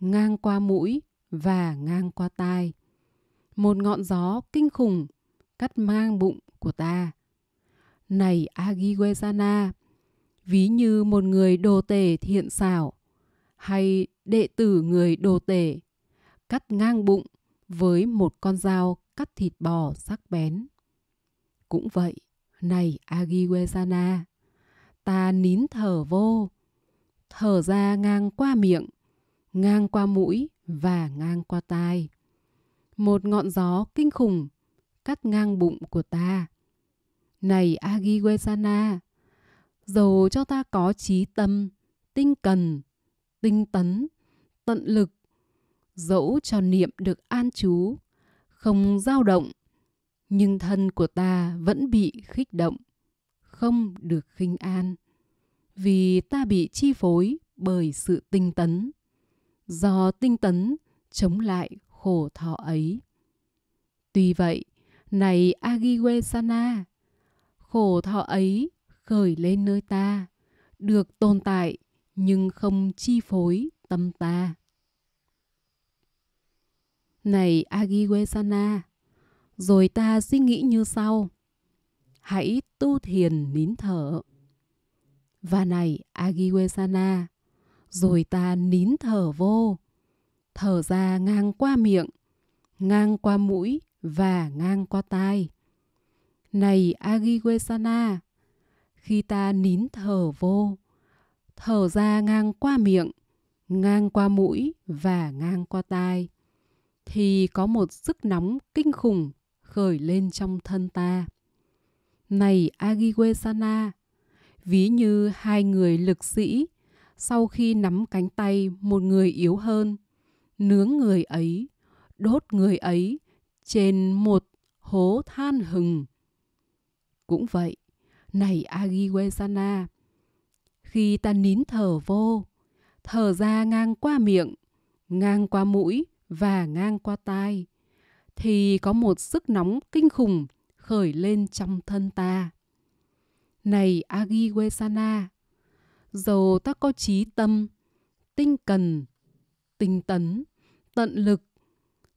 ngang qua mũi và ngang qua tai một ngọn gió kinh khủng cắt mang bụng của ta này agigwezana ví như một người đồ tể thiện xảo hay đệ tử người đồ tể cắt ngang bụng với một con dao cắt thịt bò sắc bén cũng vậy này agigwezana ta nín thở vô thở ra ngang qua miệng ngang qua mũi và ngang qua tai một ngọn gió kinh khủng cắt ngang bụng của ta này agiwesana dầu cho ta có trí tâm tinh cần tinh tấn tận lực dẫu cho niệm được an trú không dao động nhưng thân của ta vẫn bị khích động không được khinh an vì ta bị chi phối bởi sự tinh tấn do tinh tấn chống lại khổ thọ ấy tuy vậy này agiwe sana khổ thọ ấy khởi lên nơi ta được tồn tại nhưng không chi phối tâm ta này agiwe sana rồi ta suy nghĩ như sau hãy tu thiền nín thở. Và này Agiwesana, rồi ta nín thở vô, thở ra ngang qua miệng, ngang qua mũi và ngang qua tai. Này Agiwesana, khi ta nín thở vô, thở ra ngang qua miệng, ngang qua mũi và ngang qua tai, thì có một sức nóng kinh khủng khởi lên trong thân ta. Này Agiwesana, ví như hai người lực sĩ, sau khi nắm cánh tay một người yếu hơn, nướng người ấy, đốt người ấy trên một hố than hừng. Cũng vậy, này Agiwesana, khi ta nín thở vô, thở ra ngang qua miệng, ngang qua mũi và ngang qua tai, thì có một sức nóng kinh khủng khởi lên trong thân ta. Này Agiwesana, dầu ta có trí tâm, tinh cần, tinh tấn, tận lực,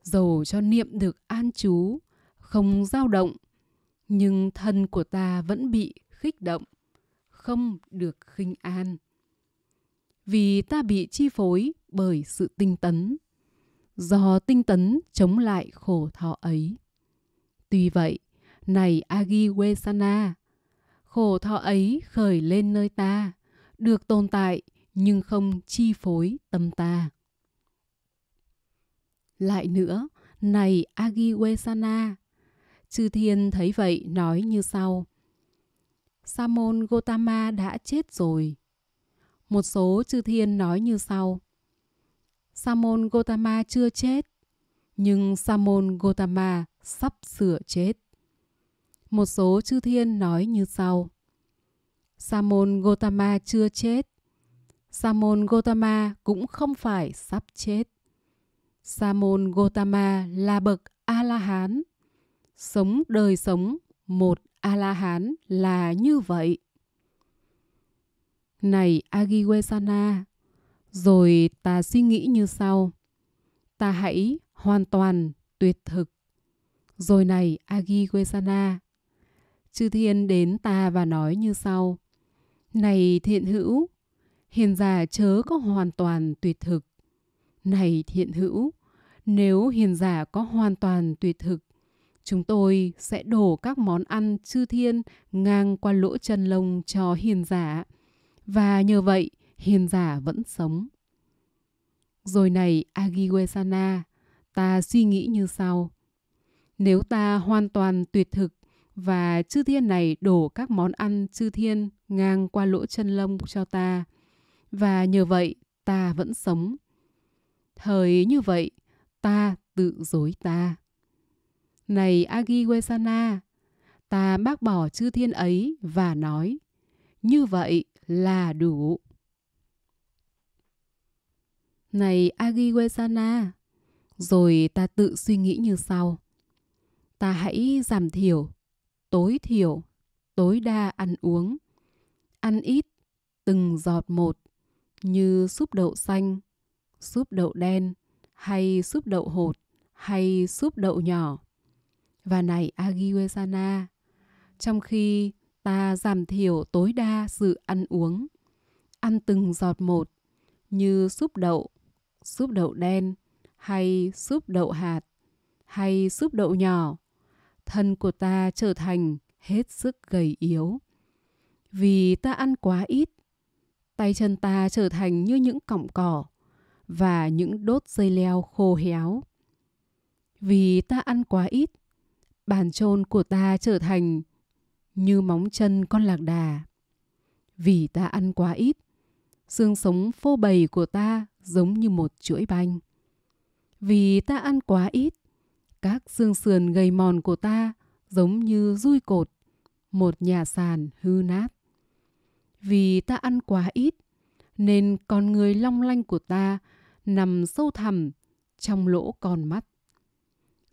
dầu cho niệm được an trú, không dao động, nhưng thân của ta vẫn bị khích động, không được khinh an. Vì ta bị chi phối bởi sự tinh tấn, do tinh tấn chống lại khổ thọ ấy. Tuy vậy, này Agi khổ thọ ấy khởi lên nơi ta, được tồn tại nhưng không chi phối tâm ta. Lại nữa, này Agi chư thiên thấy vậy nói như sau. Samon Gotama đã chết rồi. Một số chư thiên nói như sau. Samon Gotama chưa chết, nhưng Samon Gotama sắp sửa chết một số chư thiên nói như sau. Sa môn Gotama chưa chết. Sa môn Gotama cũng không phải sắp chết. Sa môn Gotama là bậc A La Hán. Sống đời sống một A La Hán là như vậy. Này Agiwesana, rồi ta suy nghĩ như sau. Ta hãy hoàn toàn tuyệt thực. Rồi này Agiwesana, Chư thiên đến ta và nói như sau. Này thiện hữu, hiền giả chớ có hoàn toàn tuyệt thực. Này thiện hữu, nếu hiền giả có hoàn toàn tuyệt thực, chúng tôi sẽ đổ các món ăn chư thiên ngang qua lỗ chân lông cho hiền giả. Và nhờ vậy, hiền giả vẫn sống. Rồi này Agiwesana, ta suy nghĩ như sau. Nếu ta hoàn toàn tuyệt thực, và chư thiên này đổ các món ăn chư thiên ngang qua lỗ chân lông cho ta và nhờ vậy ta vẫn sống thời như vậy ta tự dối ta này Agiwesana ta bác bỏ chư thiên ấy và nói như vậy là đủ này Agiwesana rồi ta tự suy nghĩ như sau ta hãy giảm thiểu tối thiểu, tối đa ăn uống. Ăn ít, từng giọt một, như súp đậu xanh, súp đậu đen hay súp đậu hột hay súp đậu nhỏ. Và này Agiwesana, trong khi ta giảm thiểu tối đa sự ăn uống, ăn từng giọt một như súp đậu, súp đậu đen hay súp đậu hạt hay súp đậu nhỏ thân của ta trở thành hết sức gầy yếu. Vì ta ăn quá ít, tay chân ta trở thành như những cọng cỏ và những đốt dây leo khô héo. Vì ta ăn quá ít, bàn chôn của ta trở thành như móng chân con lạc đà. Vì ta ăn quá ít, xương sống phô bầy của ta giống như một chuỗi banh. Vì ta ăn quá ít, các xương sườn gầy mòn của ta giống như rui cột, một nhà sàn hư nát. Vì ta ăn quá ít, nên con người long lanh của ta nằm sâu thẳm trong lỗ con mắt.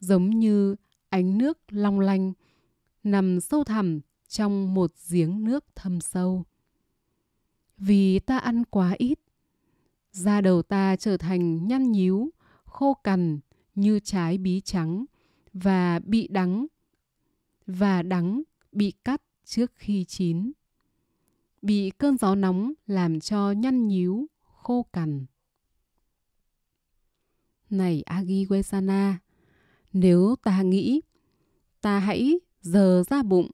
Giống như ánh nước long lanh nằm sâu thẳm trong một giếng nước thâm sâu. Vì ta ăn quá ít, da đầu ta trở thành nhăn nhíu, khô cằn, như trái bí trắng và bị đắng và đắng bị cắt trước khi chín. Bị cơn gió nóng làm cho nhăn nhíu, khô cằn. Này Agiwesana, nếu ta nghĩ, ta hãy giờ ra bụng,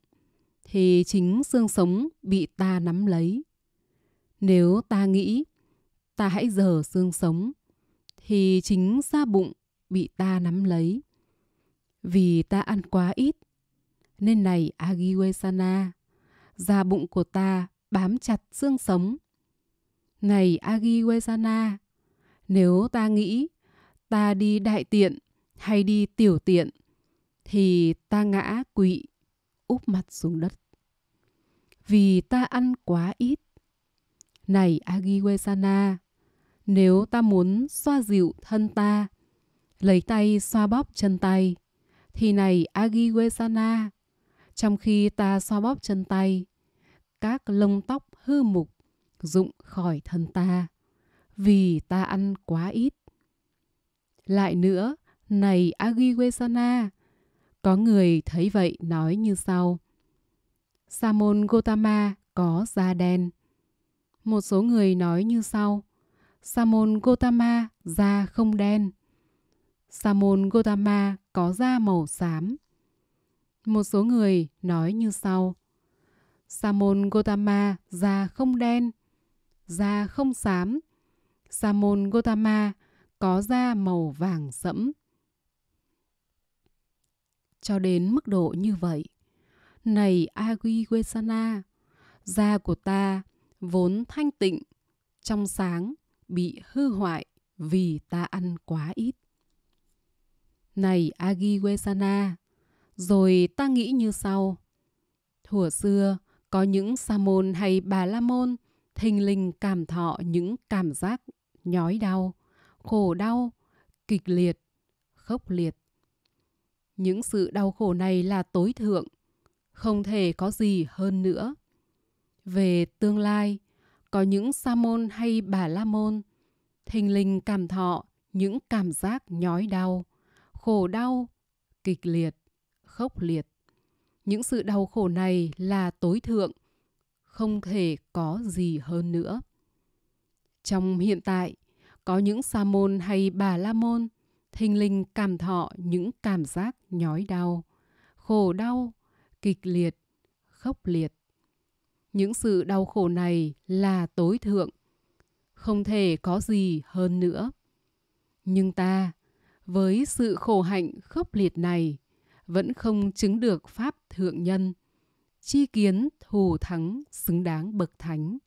thì chính xương sống bị ta nắm lấy. Nếu ta nghĩ, ta hãy giờ xương sống, thì chính ra bụng bị ta nắm lấy. Vì ta ăn quá ít, nên này Agiwesana, da bụng của ta bám chặt xương sống. Này Agiwesana, nếu ta nghĩ ta đi đại tiện hay đi tiểu tiện, thì ta ngã quỵ, úp mặt xuống đất. Vì ta ăn quá ít. Này Agiwesana, nếu ta muốn xoa dịu thân ta lấy tay xoa bóp chân tay. Thì này Agiwesana, trong khi ta xoa bóp chân tay, các lông tóc hư mục rụng khỏi thân ta, vì ta ăn quá ít. Lại nữa, này Agiwesana, có người thấy vậy nói như sau. Samon Gotama có da đen. Một số người nói như sau. Samon Gotama da không đen. Samon Gotama có da màu xám. Một số người nói như sau. Samon Gotama da không đen, da không xám. Samon Gotama có da màu vàng sẫm. Cho đến mức độ như vậy. Này Agigwesana, da của ta vốn thanh tịnh, trong sáng, bị hư hoại vì ta ăn quá ít. Này Agi rồi ta nghĩ như sau. Thủa xưa, có những sa môn hay bà la môn thình lình cảm thọ những cảm giác nhói đau, khổ đau, kịch liệt, khốc liệt. Những sự đau khổ này là tối thượng, không thể có gì hơn nữa. Về tương lai, có những sa môn hay bà la môn thình lình cảm thọ những cảm giác nhói đau, khổ đau, kịch liệt, khốc liệt. Những sự đau khổ này là tối thượng, không thể có gì hơn nữa. Trong hiện tại, có những sa môn hay bà la môn thình lình cảm thọ những cảm giác nhói đau, khổ đau, kịch liệt, khốc liệt. Những sự đau khổ này là tối thượng, không thể có gì hơn nữa. Nhưng ta với sự khổ hạnh khốc liệt này vẫn không chứng được pháp thượng nhân chi kiến thù thắng xứng đáng bậc thánh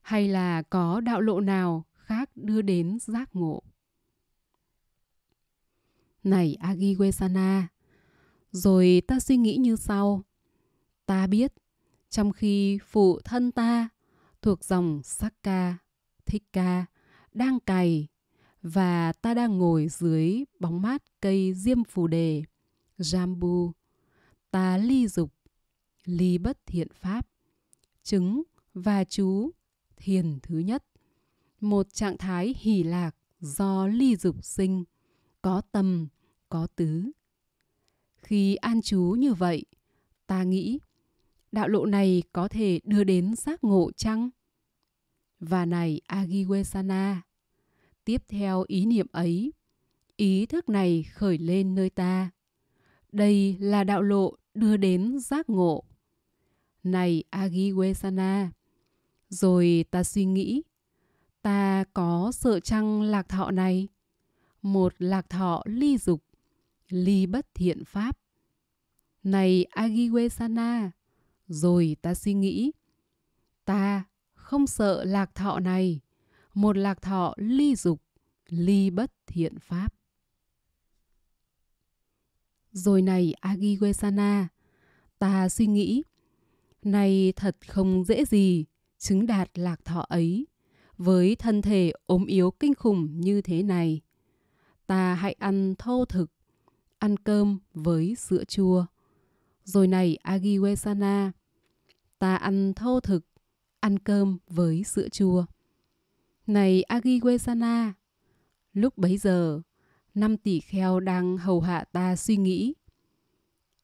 hay là có đạo lộ nào khác đưa đến giác ngộ này Agiwesana rồi ta suy nghĩ như sau ta biết trong khi phụ thân ta thuộc dòng Sakka Thích Ca đang cày và ta đang ngồi dưới bóng mát cây diêm phù đề, jambu. Ta ly dục, ly bất thiện pháp, chứng và chú thiền thứ nhất. Một trạng thái hỷ lạc do ly dục sinh, có tâm, có tứ. Khi an chú như vậy, ta nghĩ đạo lộ này có thể đưa đến giác ngộ chăng? Và này Agiwesana, Tiếp theo ý niệm ấy, ý thức này khởi lên nơi ta. Đây là đạo lộ đưa đến giác ngộ. Này Agiwesana! Rồi ta suy nghĩ, ta có sợ chăng lạc thọ này? Một lạc thọ ly dục, ly bất thiện pháp. Này Agiwesana! Rồi ta suy nghĩ, ta không sợ lạc thọ này một lạc thọ ly dục, ly bất thiện pháp. Rồi này Agigwesana, ta suy nghĩ, này thật không dễ gì chứng đạt lạc thọ ấy với thân thể ốm yếu kinh khủng như thế này. Ta hãy ăn thô thực, ăn cơm với sữa chua. Rồi này Agiwesana, ta ăn thô thực, ăn cơm với sữa chua. Này Agiwesana, lúc bấy giờ, năm tỷ kheo đang hầu hạ ta suy nghĩ.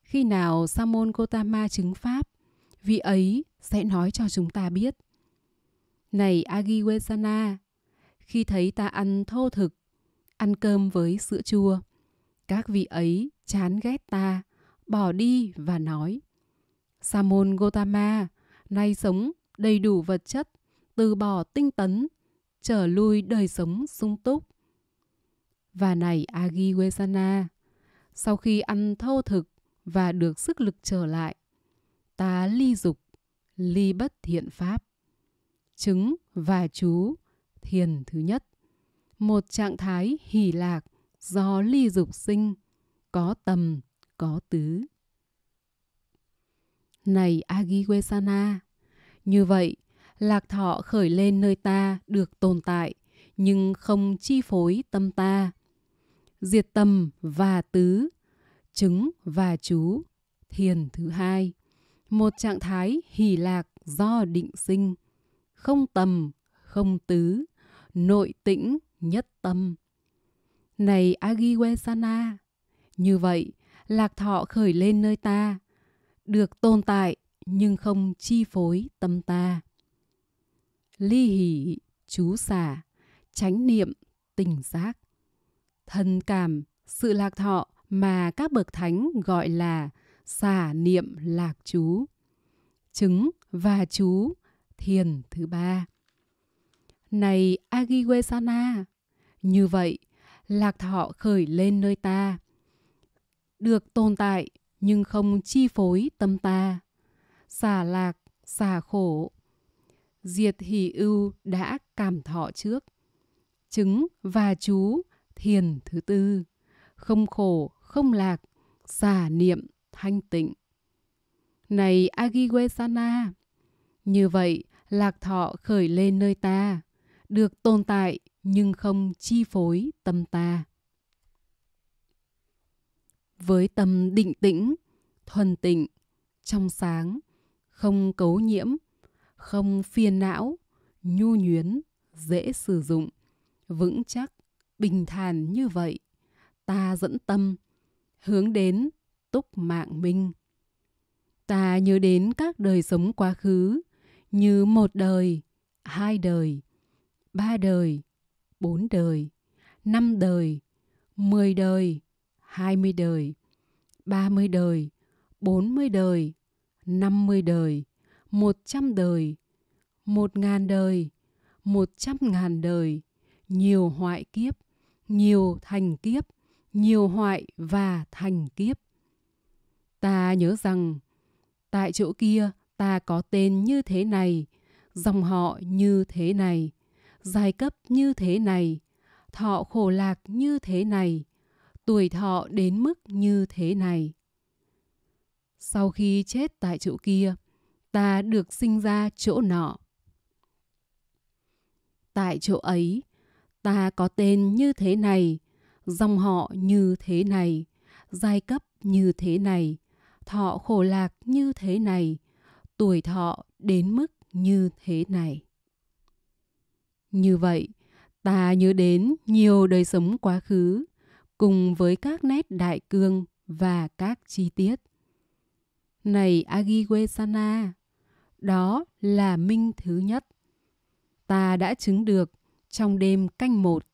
Khi nào Samon Gotama chứng pháp, vị ấy sẽ nói cho chúng ta biết. Này Agiwesana, khi thấy ta ăn thô thực, ăn cơm với sữa chua, các vị ấy chán ghét ta, bỏ đi và nói. Samon Gotama, nay sống đầy đủ vật chất, từ bỏ tinh tấn trở lui đời sống sung túc. Và này Agi sau khi ăn thâu thực và được sức lực trở lại, tá ly dục, ly bất thiện pháp, chứng và chú, thiền thứ nhất. Một trạng thái hỷ lạc do ly dục sinh, có tầm, có tứ. Này Agiwesana, như vậy lạc thọ khởi lên nơi ta được tồn tại nhưng không chi phối tâm ta diệt tâm và tứ chứng và chú thiền thứ hai một trạng thái hỷ lạc do định sinh không tầm không tứ nội tĩnh nhất tâm này agiwesana như vậy lạc thọ khởi lên nơi ta được tồn tại nhưng không chi phối tâm ta ly hỷ, chú xả, chánh niệm, tỉnh giác. Thân cảm, sự lạc thọ mà các bậc thánh gọi là xả niệm lạc chú. Chứng và chú, thiền thứ ba. Này Agigwesana, như vậy lạc thọ khởi lên nơi ta. Được tồn tại nhưng không chi phối tâm ta. Xả lạc, xả khổ, diệt hỷ ưu đã cảm thọ trước. Chứng và chú thiền thứ tư, không khổ, không lạc, xả niệm, thanh tịnh. Này Agiwesana, như vậy lạc thọ khởi lên nơi ta, được tồn tại nhưng không chi phối tâm ta. Với tâm định tĩnh, thuần tịnh, trong sáng, không cấu nhiễm, không phiền não, nhu nhuyến, dễ sử dụng, vững chắc, bình thản như vậy, ta dẫn tâm, hướng đến túc mạng minh. Ta nhớ đến các đời sống quá khứ như một đời, hai đời, ba đời, bốn đời, năm đời, mười đời, hai mươi đời, ba mươi đời, bốn mươi đời, năm mươi đời, một trăm đời một ngàn đời một trăm ngàn đời nhiều hoại kiếp nhiều thành kiếp nhiều hoại và thành kiếp ta nhớ rằng tại chỗ kia ta có tên như thế này dòng họ như thế này giai cấp như thế này thọ khổ lạc như thế này tuổi thọ đến mức như thế này sau khi chết tại chỗ kia ta được sinh ra chỗ nọ tại chỗ ấy ta có tên như thế này dòng họ như thế này giai cấp như thế này thọ khổ lạc như thế này tuổi thọ đến mức như thế này như vậy ta nhớ đến nhiều đời sống quá khứ cùng với các nét đại cương và các chi tiết này agiwesana đó là minh thứ nhất. Ta đã chứng được trong đêm canh một.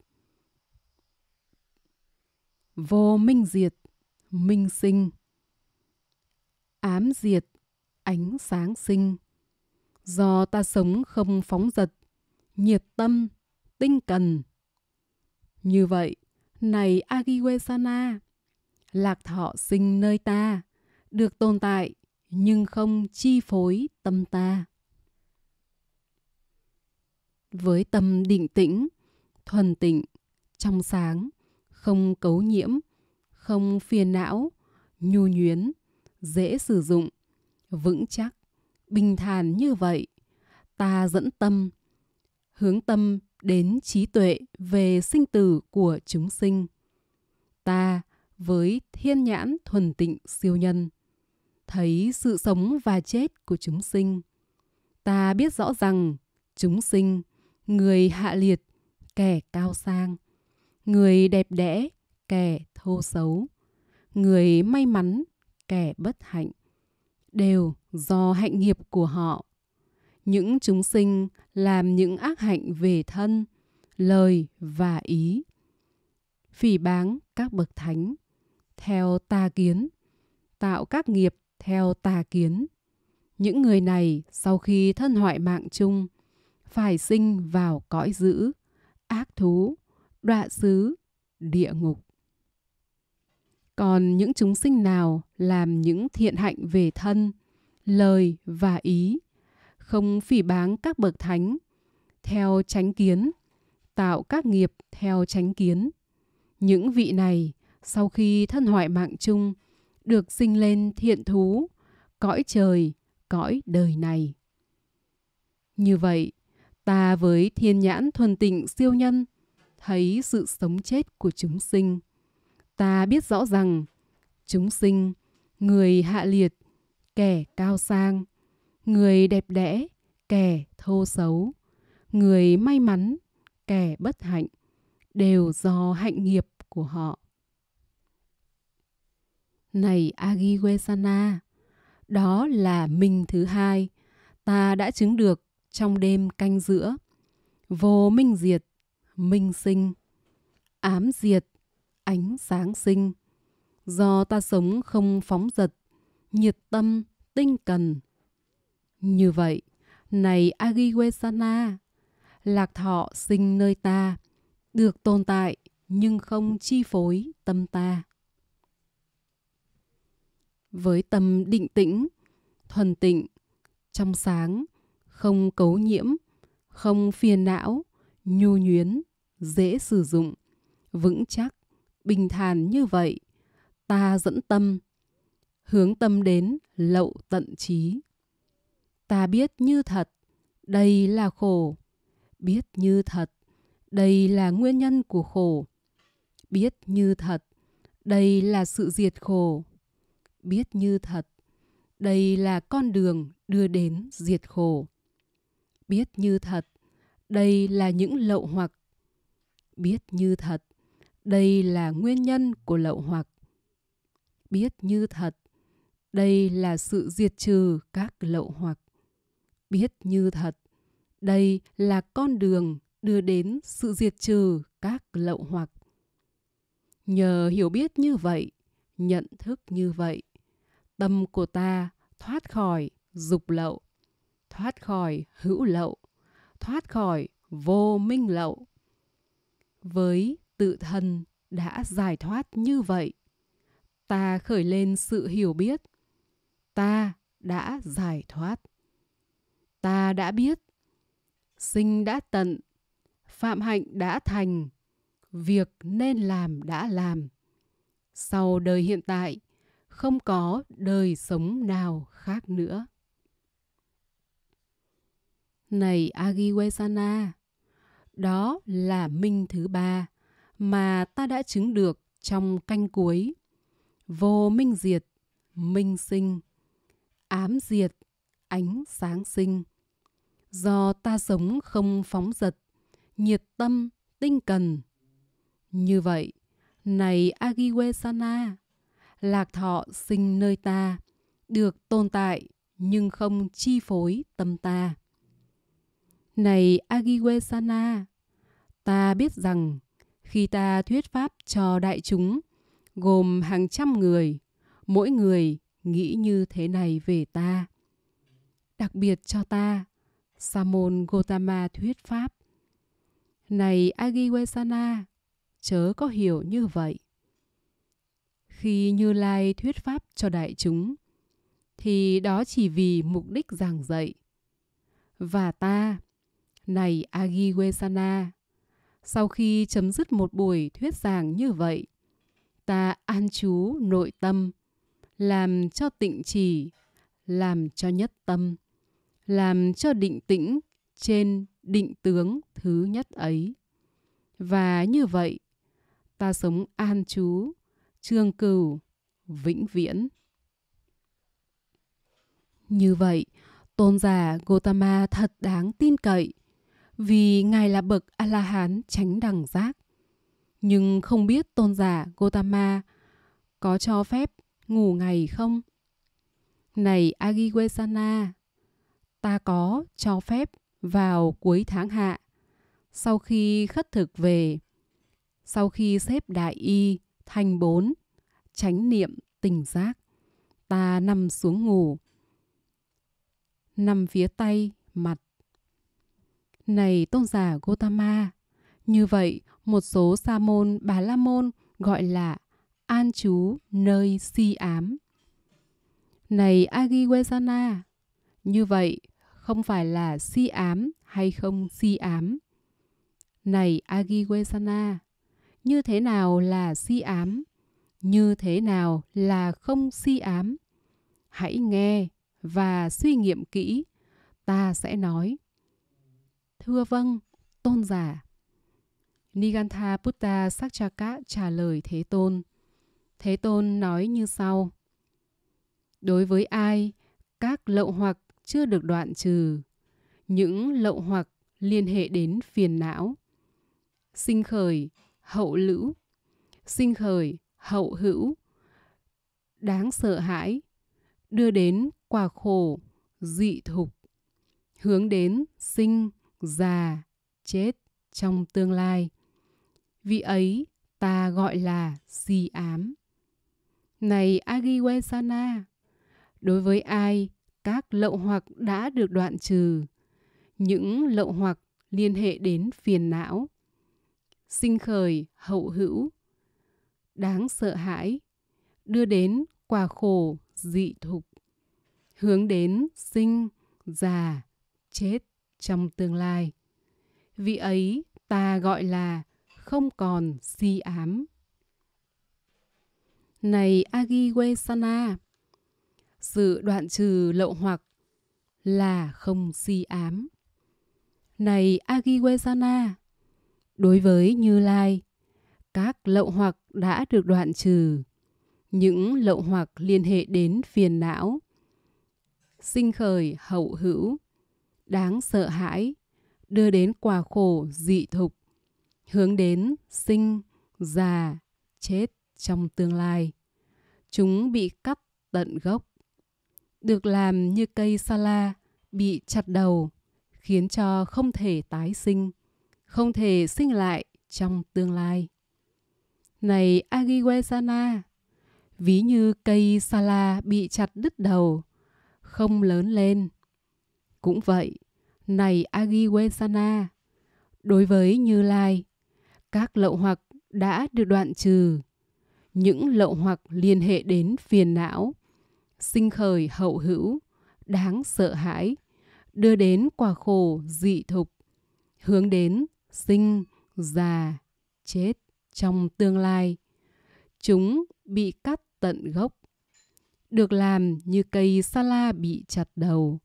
Vô minh diệt, minh sinh. Ám diệt, ánh sáng sinh. Do ta sống không phóng dật, nhiệt tâm, tinh cần. Như vậy, này Agiwesana, lạc thọ sinh nơi ta, được tồn tại nhưng không chi phối tâm ta với tâm định tĩnh thuần tịnh trong sáng không cấu nhiễm không phiền não nhu nhuyến dễ sử dụng vững chắc bình thản như vậy ta dẫn tâm hướng tâm đến trí tuệ về sinh tử của chúng sinh ta với thiên nhãn thuần tịnh siêu nhân thấy sự sống và chết của chúng sinh. Ta biết rõ rằng chúng sinh, người hạ liệt, kẻ cao sang, người đẹp đẽ, kẻ thô xấu, người may mắn, kẻ bất hạnh, đều do hạnh nghiệp của họ. Những chúng sinh làm những ác hạnh về thân, lời và ý. Phỉ báng các bậc thánh, theo tà kiến, tạo các nghiệp theo tà kiến. Những người này sau khi thân hoại mạng chung phải sinh vào cõi dữ, ác thú, đọa xứ, địa ngục. Còn những chúng sinh nào làm những thiện hạnh về thân, lời và ý, không phỉ báng các bậc thánh, theo chánh kiến, tạo các nghiệp theo chánh kiến. Những vị này sau khi thân hoại mạng chung được sinh lên thiện thú, cõi trời, cõi đời này. Như vậy, ta với thiên nhãn thuần tịnh siêu nhân thấy sự sống chết của chúng sinh. Ta biết rõ rằng chúng sinh, người hạ liệt, kẻ cao sang, người đẹp đẽ, kẻ thô xấu, người may mắn, kẻ bất hạnh đều do hạnh nghiệp của họ. Này Agiwesana, đó là mình thứ hai, ta đã chứng được trong đêm canh giữa. Vô minh diệt, minh sinh, ám diệt, ánh sáng sinh. Do ta sống không phóng dật, nhiệt tâm, tinh cần. Như vậy, này Agiwesana, lạc thọ sinh nơi ta, được tồn tại nhưng không chi phối tâm ta với tâm định tĩnh, thuần tịnh, trong sáng, không cấu nhiễm, không phiền não, nhu nhuyến, dễ sử dụng, vững chắc, bình thản như vậy, ta dẫn tâm, hướng tâm đến lậu tận trí. Ta biết như thật, đây là khổ, biết như thật, đây là nguyên nhân của khổ, biết như thật, đây là sự diệt khổ biết như thật đây là con đường đưa đến diệt khổ biết như thật đây là những lậu hoặc biết như thật đây là nguyên nhân của lậu hoặc biết như thật đây là sự diệt trừ các lậu hoặc biết như thật đây là con đường đưa đến sự diệt trừ các lậu hoặc nhờ hiểu biết như vậy nhận thức như vậy tâm của ta thoát khỏi dục lậu, thoát khỏi hữu lậu, thoát khỏi vô minh lậu. Với tự thân đã giải thoát như vậy, ta khởi lên sự hiểu biết. Ta đã giải thoát. Ta đã biết. Sinh đã tận. Phạm hạnh đã thành. Việc nên làm đã làm. Sau đời hiện tại, không có đời sống nào khác nữa. Này Agiwesana, đó là minh thứ ba mà ta đã chứng được trong canh cuối. Vô minh diệt, minh sinh, ám diệt, ánh sáng sinh. Do ta sống không phóng dật, nhiệt tâm, tinh cần. Như vậy, này Agiwesana, lạc thọ sinh nơi ta, được tồn tại nhưng không chi phối tâm ta. Này Agiwesana, ta biết rằng khi ta thuyết pháp cho đại chúng, gồm hàng trăm người, mỗi người nghĩ như thế này về ta. Đặc biệt cho ta, Samon Gotama thuyết pháp. Này Agiwesana, chớ có hiểu như vậy khi Như Lai thuyết pháp cho đại chúng, thì đó chỉ vì mục đích giảng dạy. Và ta, này Agiwesana, sau khi chấm dứt một buổi thuyết giảng như vậy, ta an trú nội tâm, làm cho tịnh trì, làm cho nhất tâm, làm cho định tĩnh trên định tướng thứ nhất ấy. Và như vậy, ta sống an trú trương cửu vĩnh viễn như vậy tôn giả gotama thật đáng tin cậy vì ngài là bậc a la hán tránh đẳng giác nhưng không biết tôn giả gotama có cho phép ngủ ngày không này agiwesana ta có cho phép vào cuối tháng hạ sau khi khất thực về sau khi xếp đại y thành bốn Chánh niệm tình giác. Ta nằm xuống ngủ. Nằm phía tay, mặt. Này tôn giả Gotama, như vậy một số sa môn bà la môn gọi là an chú nơi si ám. Này Agiwesana, như vậy không phải là si ám hay không si ám. Này Agiwesana, như thế nào là si ám như thế nào là không si ám hãy nghe và suy nghiệm kỹ ta sẽ nói thưa vâng tôn giả nigantha putta sakchaka trả lời thế tôn thế tôn nói như sau đối với ai các lậu hoặc chưa được đoạn trừ những lậu hoặc liên hệ đến phiền não sinh khởi hậu lữ, sinh khởi, hậu hữu, đáng sợ hãi, đưa đến quả khổ, dị thục, hướng đến sinh, già, chết trong tương lai. Vị ấy ta gọi là si ám. Này Agiwesana, đối với ai các lậu hoặc đã được đoạn trừ, những lậu hoặc liên hệ đến phiền não, sinh khởi, hậu hữu, đáng sợ hãi, đưa đến quả khổ, dị thục, hướng đến sinh, già, chết trong tương lai. Vị ấy ta gọi là không còn si ám. Này Agiwesana, sự đoạn trừ lậu hoặc là không si ám. Này Agiwesana, Đối với Như Lai, các lậu hoặc đã được đoạn trừ. Những lậu hoặc liên hệ đến phiền não. Sinh khởi hậu hữu, đáng sợ hãi, đưa đến quả khổ dị thục, hướng đến sinh, già, chết trong tương lai. Chúng bị cắt tận gốc, được làm như cây sala bị chặt đầu, khiến cho không thể tái sinh không thể sinh lại trong tương lai. Này Agiwesana, ví như cây sala bị chặt đứt đầu, không lớn lên. Cũng vậy, này Agiwesana, đối với Như Lai, các lậu hoặc đã được đoạn trừ. Những lậu hoặc liên hệ đến phiền não, sinh khởi hậu hữu, đáng sợ hãi, đưa đến quả khổ dị thục, hướng đến sinh, già, chết trong tương lai. Chúng bị cắt tận gốc, được làm như cây sala bị chặt đầu,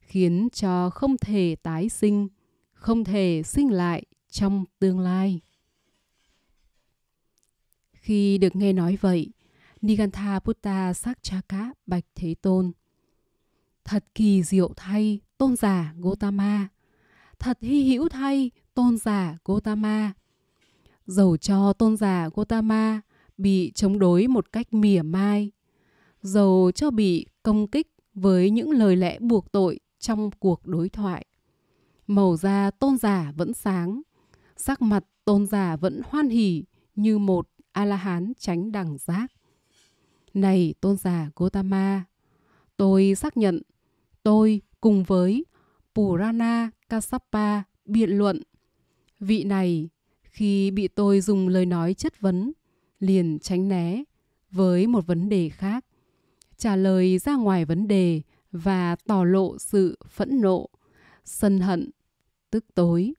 khiến cho không thể tái sinh, không thể sinh lại trong tương lai. Khi được nghe nói vậy, Nigantha Putta Sakchaka Bạch Thế Tôn. Thật kỳ diệu thay, tôn giả Gotama. Thật hy hữu thay, tôn giả Gotama. Dầu cho tôn giả Gotama bị chống đối một cách mỉa mai, dầu cho bị công kích với những lời lẽ buộc tội trong cuộc đối thoại. Màu da tôn giả vẫn sáng, sắc mặt tôn giả vẫn hoan hỉ như một A-la-hán tránh đẳng giác. Này tôn giả Gotama, tôi xác nhận tôi cùng với Purana Kasapa biện luận Vị này khi bị tôi dùng lời nói chất vấn liền tránh né với một vấn đề khác, trả lời ra ngoài vấn đề và tỏ lộ sự phẫn nộ, sân hận, tức tối.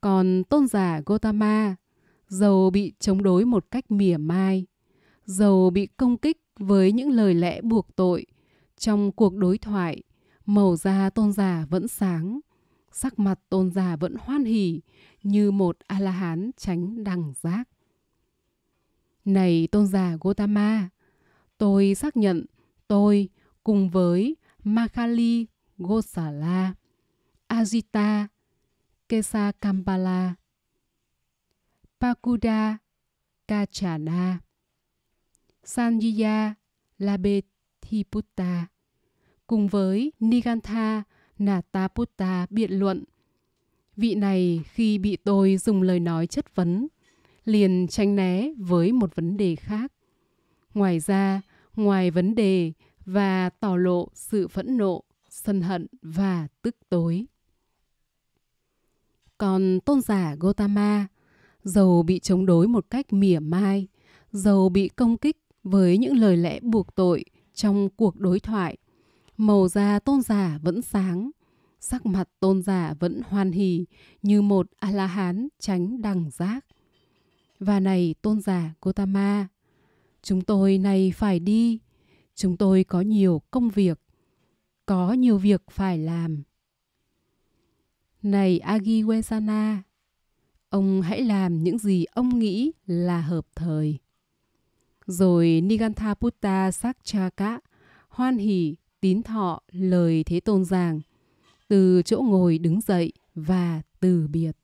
Còn tôn giả Gotama, dầu bị chống đối một cách mỉa mai, dầu bị công kích với những lời lẽ buộc tội, trong cuộc đối thoại, màu da tôn giả vẫn sáng, sắc mặt tôn giả vẫn hoan hỉ như một a la hán tránh đằng giác này tôn giả gotama tôi xác nhận tôi cùng với makhali gosala ajita kesa kampala pakuda kachana sanjiya labethiputta cùng với nigantha Nataputta biện luận. Vị này khi bị tôi dùng lời nói chất vấn, liền tránh né với một vấn đề khác. Ngoài ra, ngoài vấn đề và tỏ lộ sự phẫn nộ, sân hận và tức tối. Còn tôn giả Gotama, dầu bị chống đối một cách mỉa mai, dầu bị công kích với những lời lẽ buộc tội trong cuộc đối thoại Màu da tôn giả vẫn sáng, sắc mặt tôn giả vẫn hoan hỉ như một A-la-hán tránh đằng giác. Và này tôn giả Gotama, chúng tôi này phải đi, chúng tôi có nhiều công việc, có nhiều việc phải làm. Này Agiwesana, ông hãy làm những gì ông nghĩ là hợp thời. Rồi Nigantha Putta Sakchaka hoan hỉ tín thọ lời Thế Tôn giảng, từ chỗ ngồi đứng dậy và từ biệt.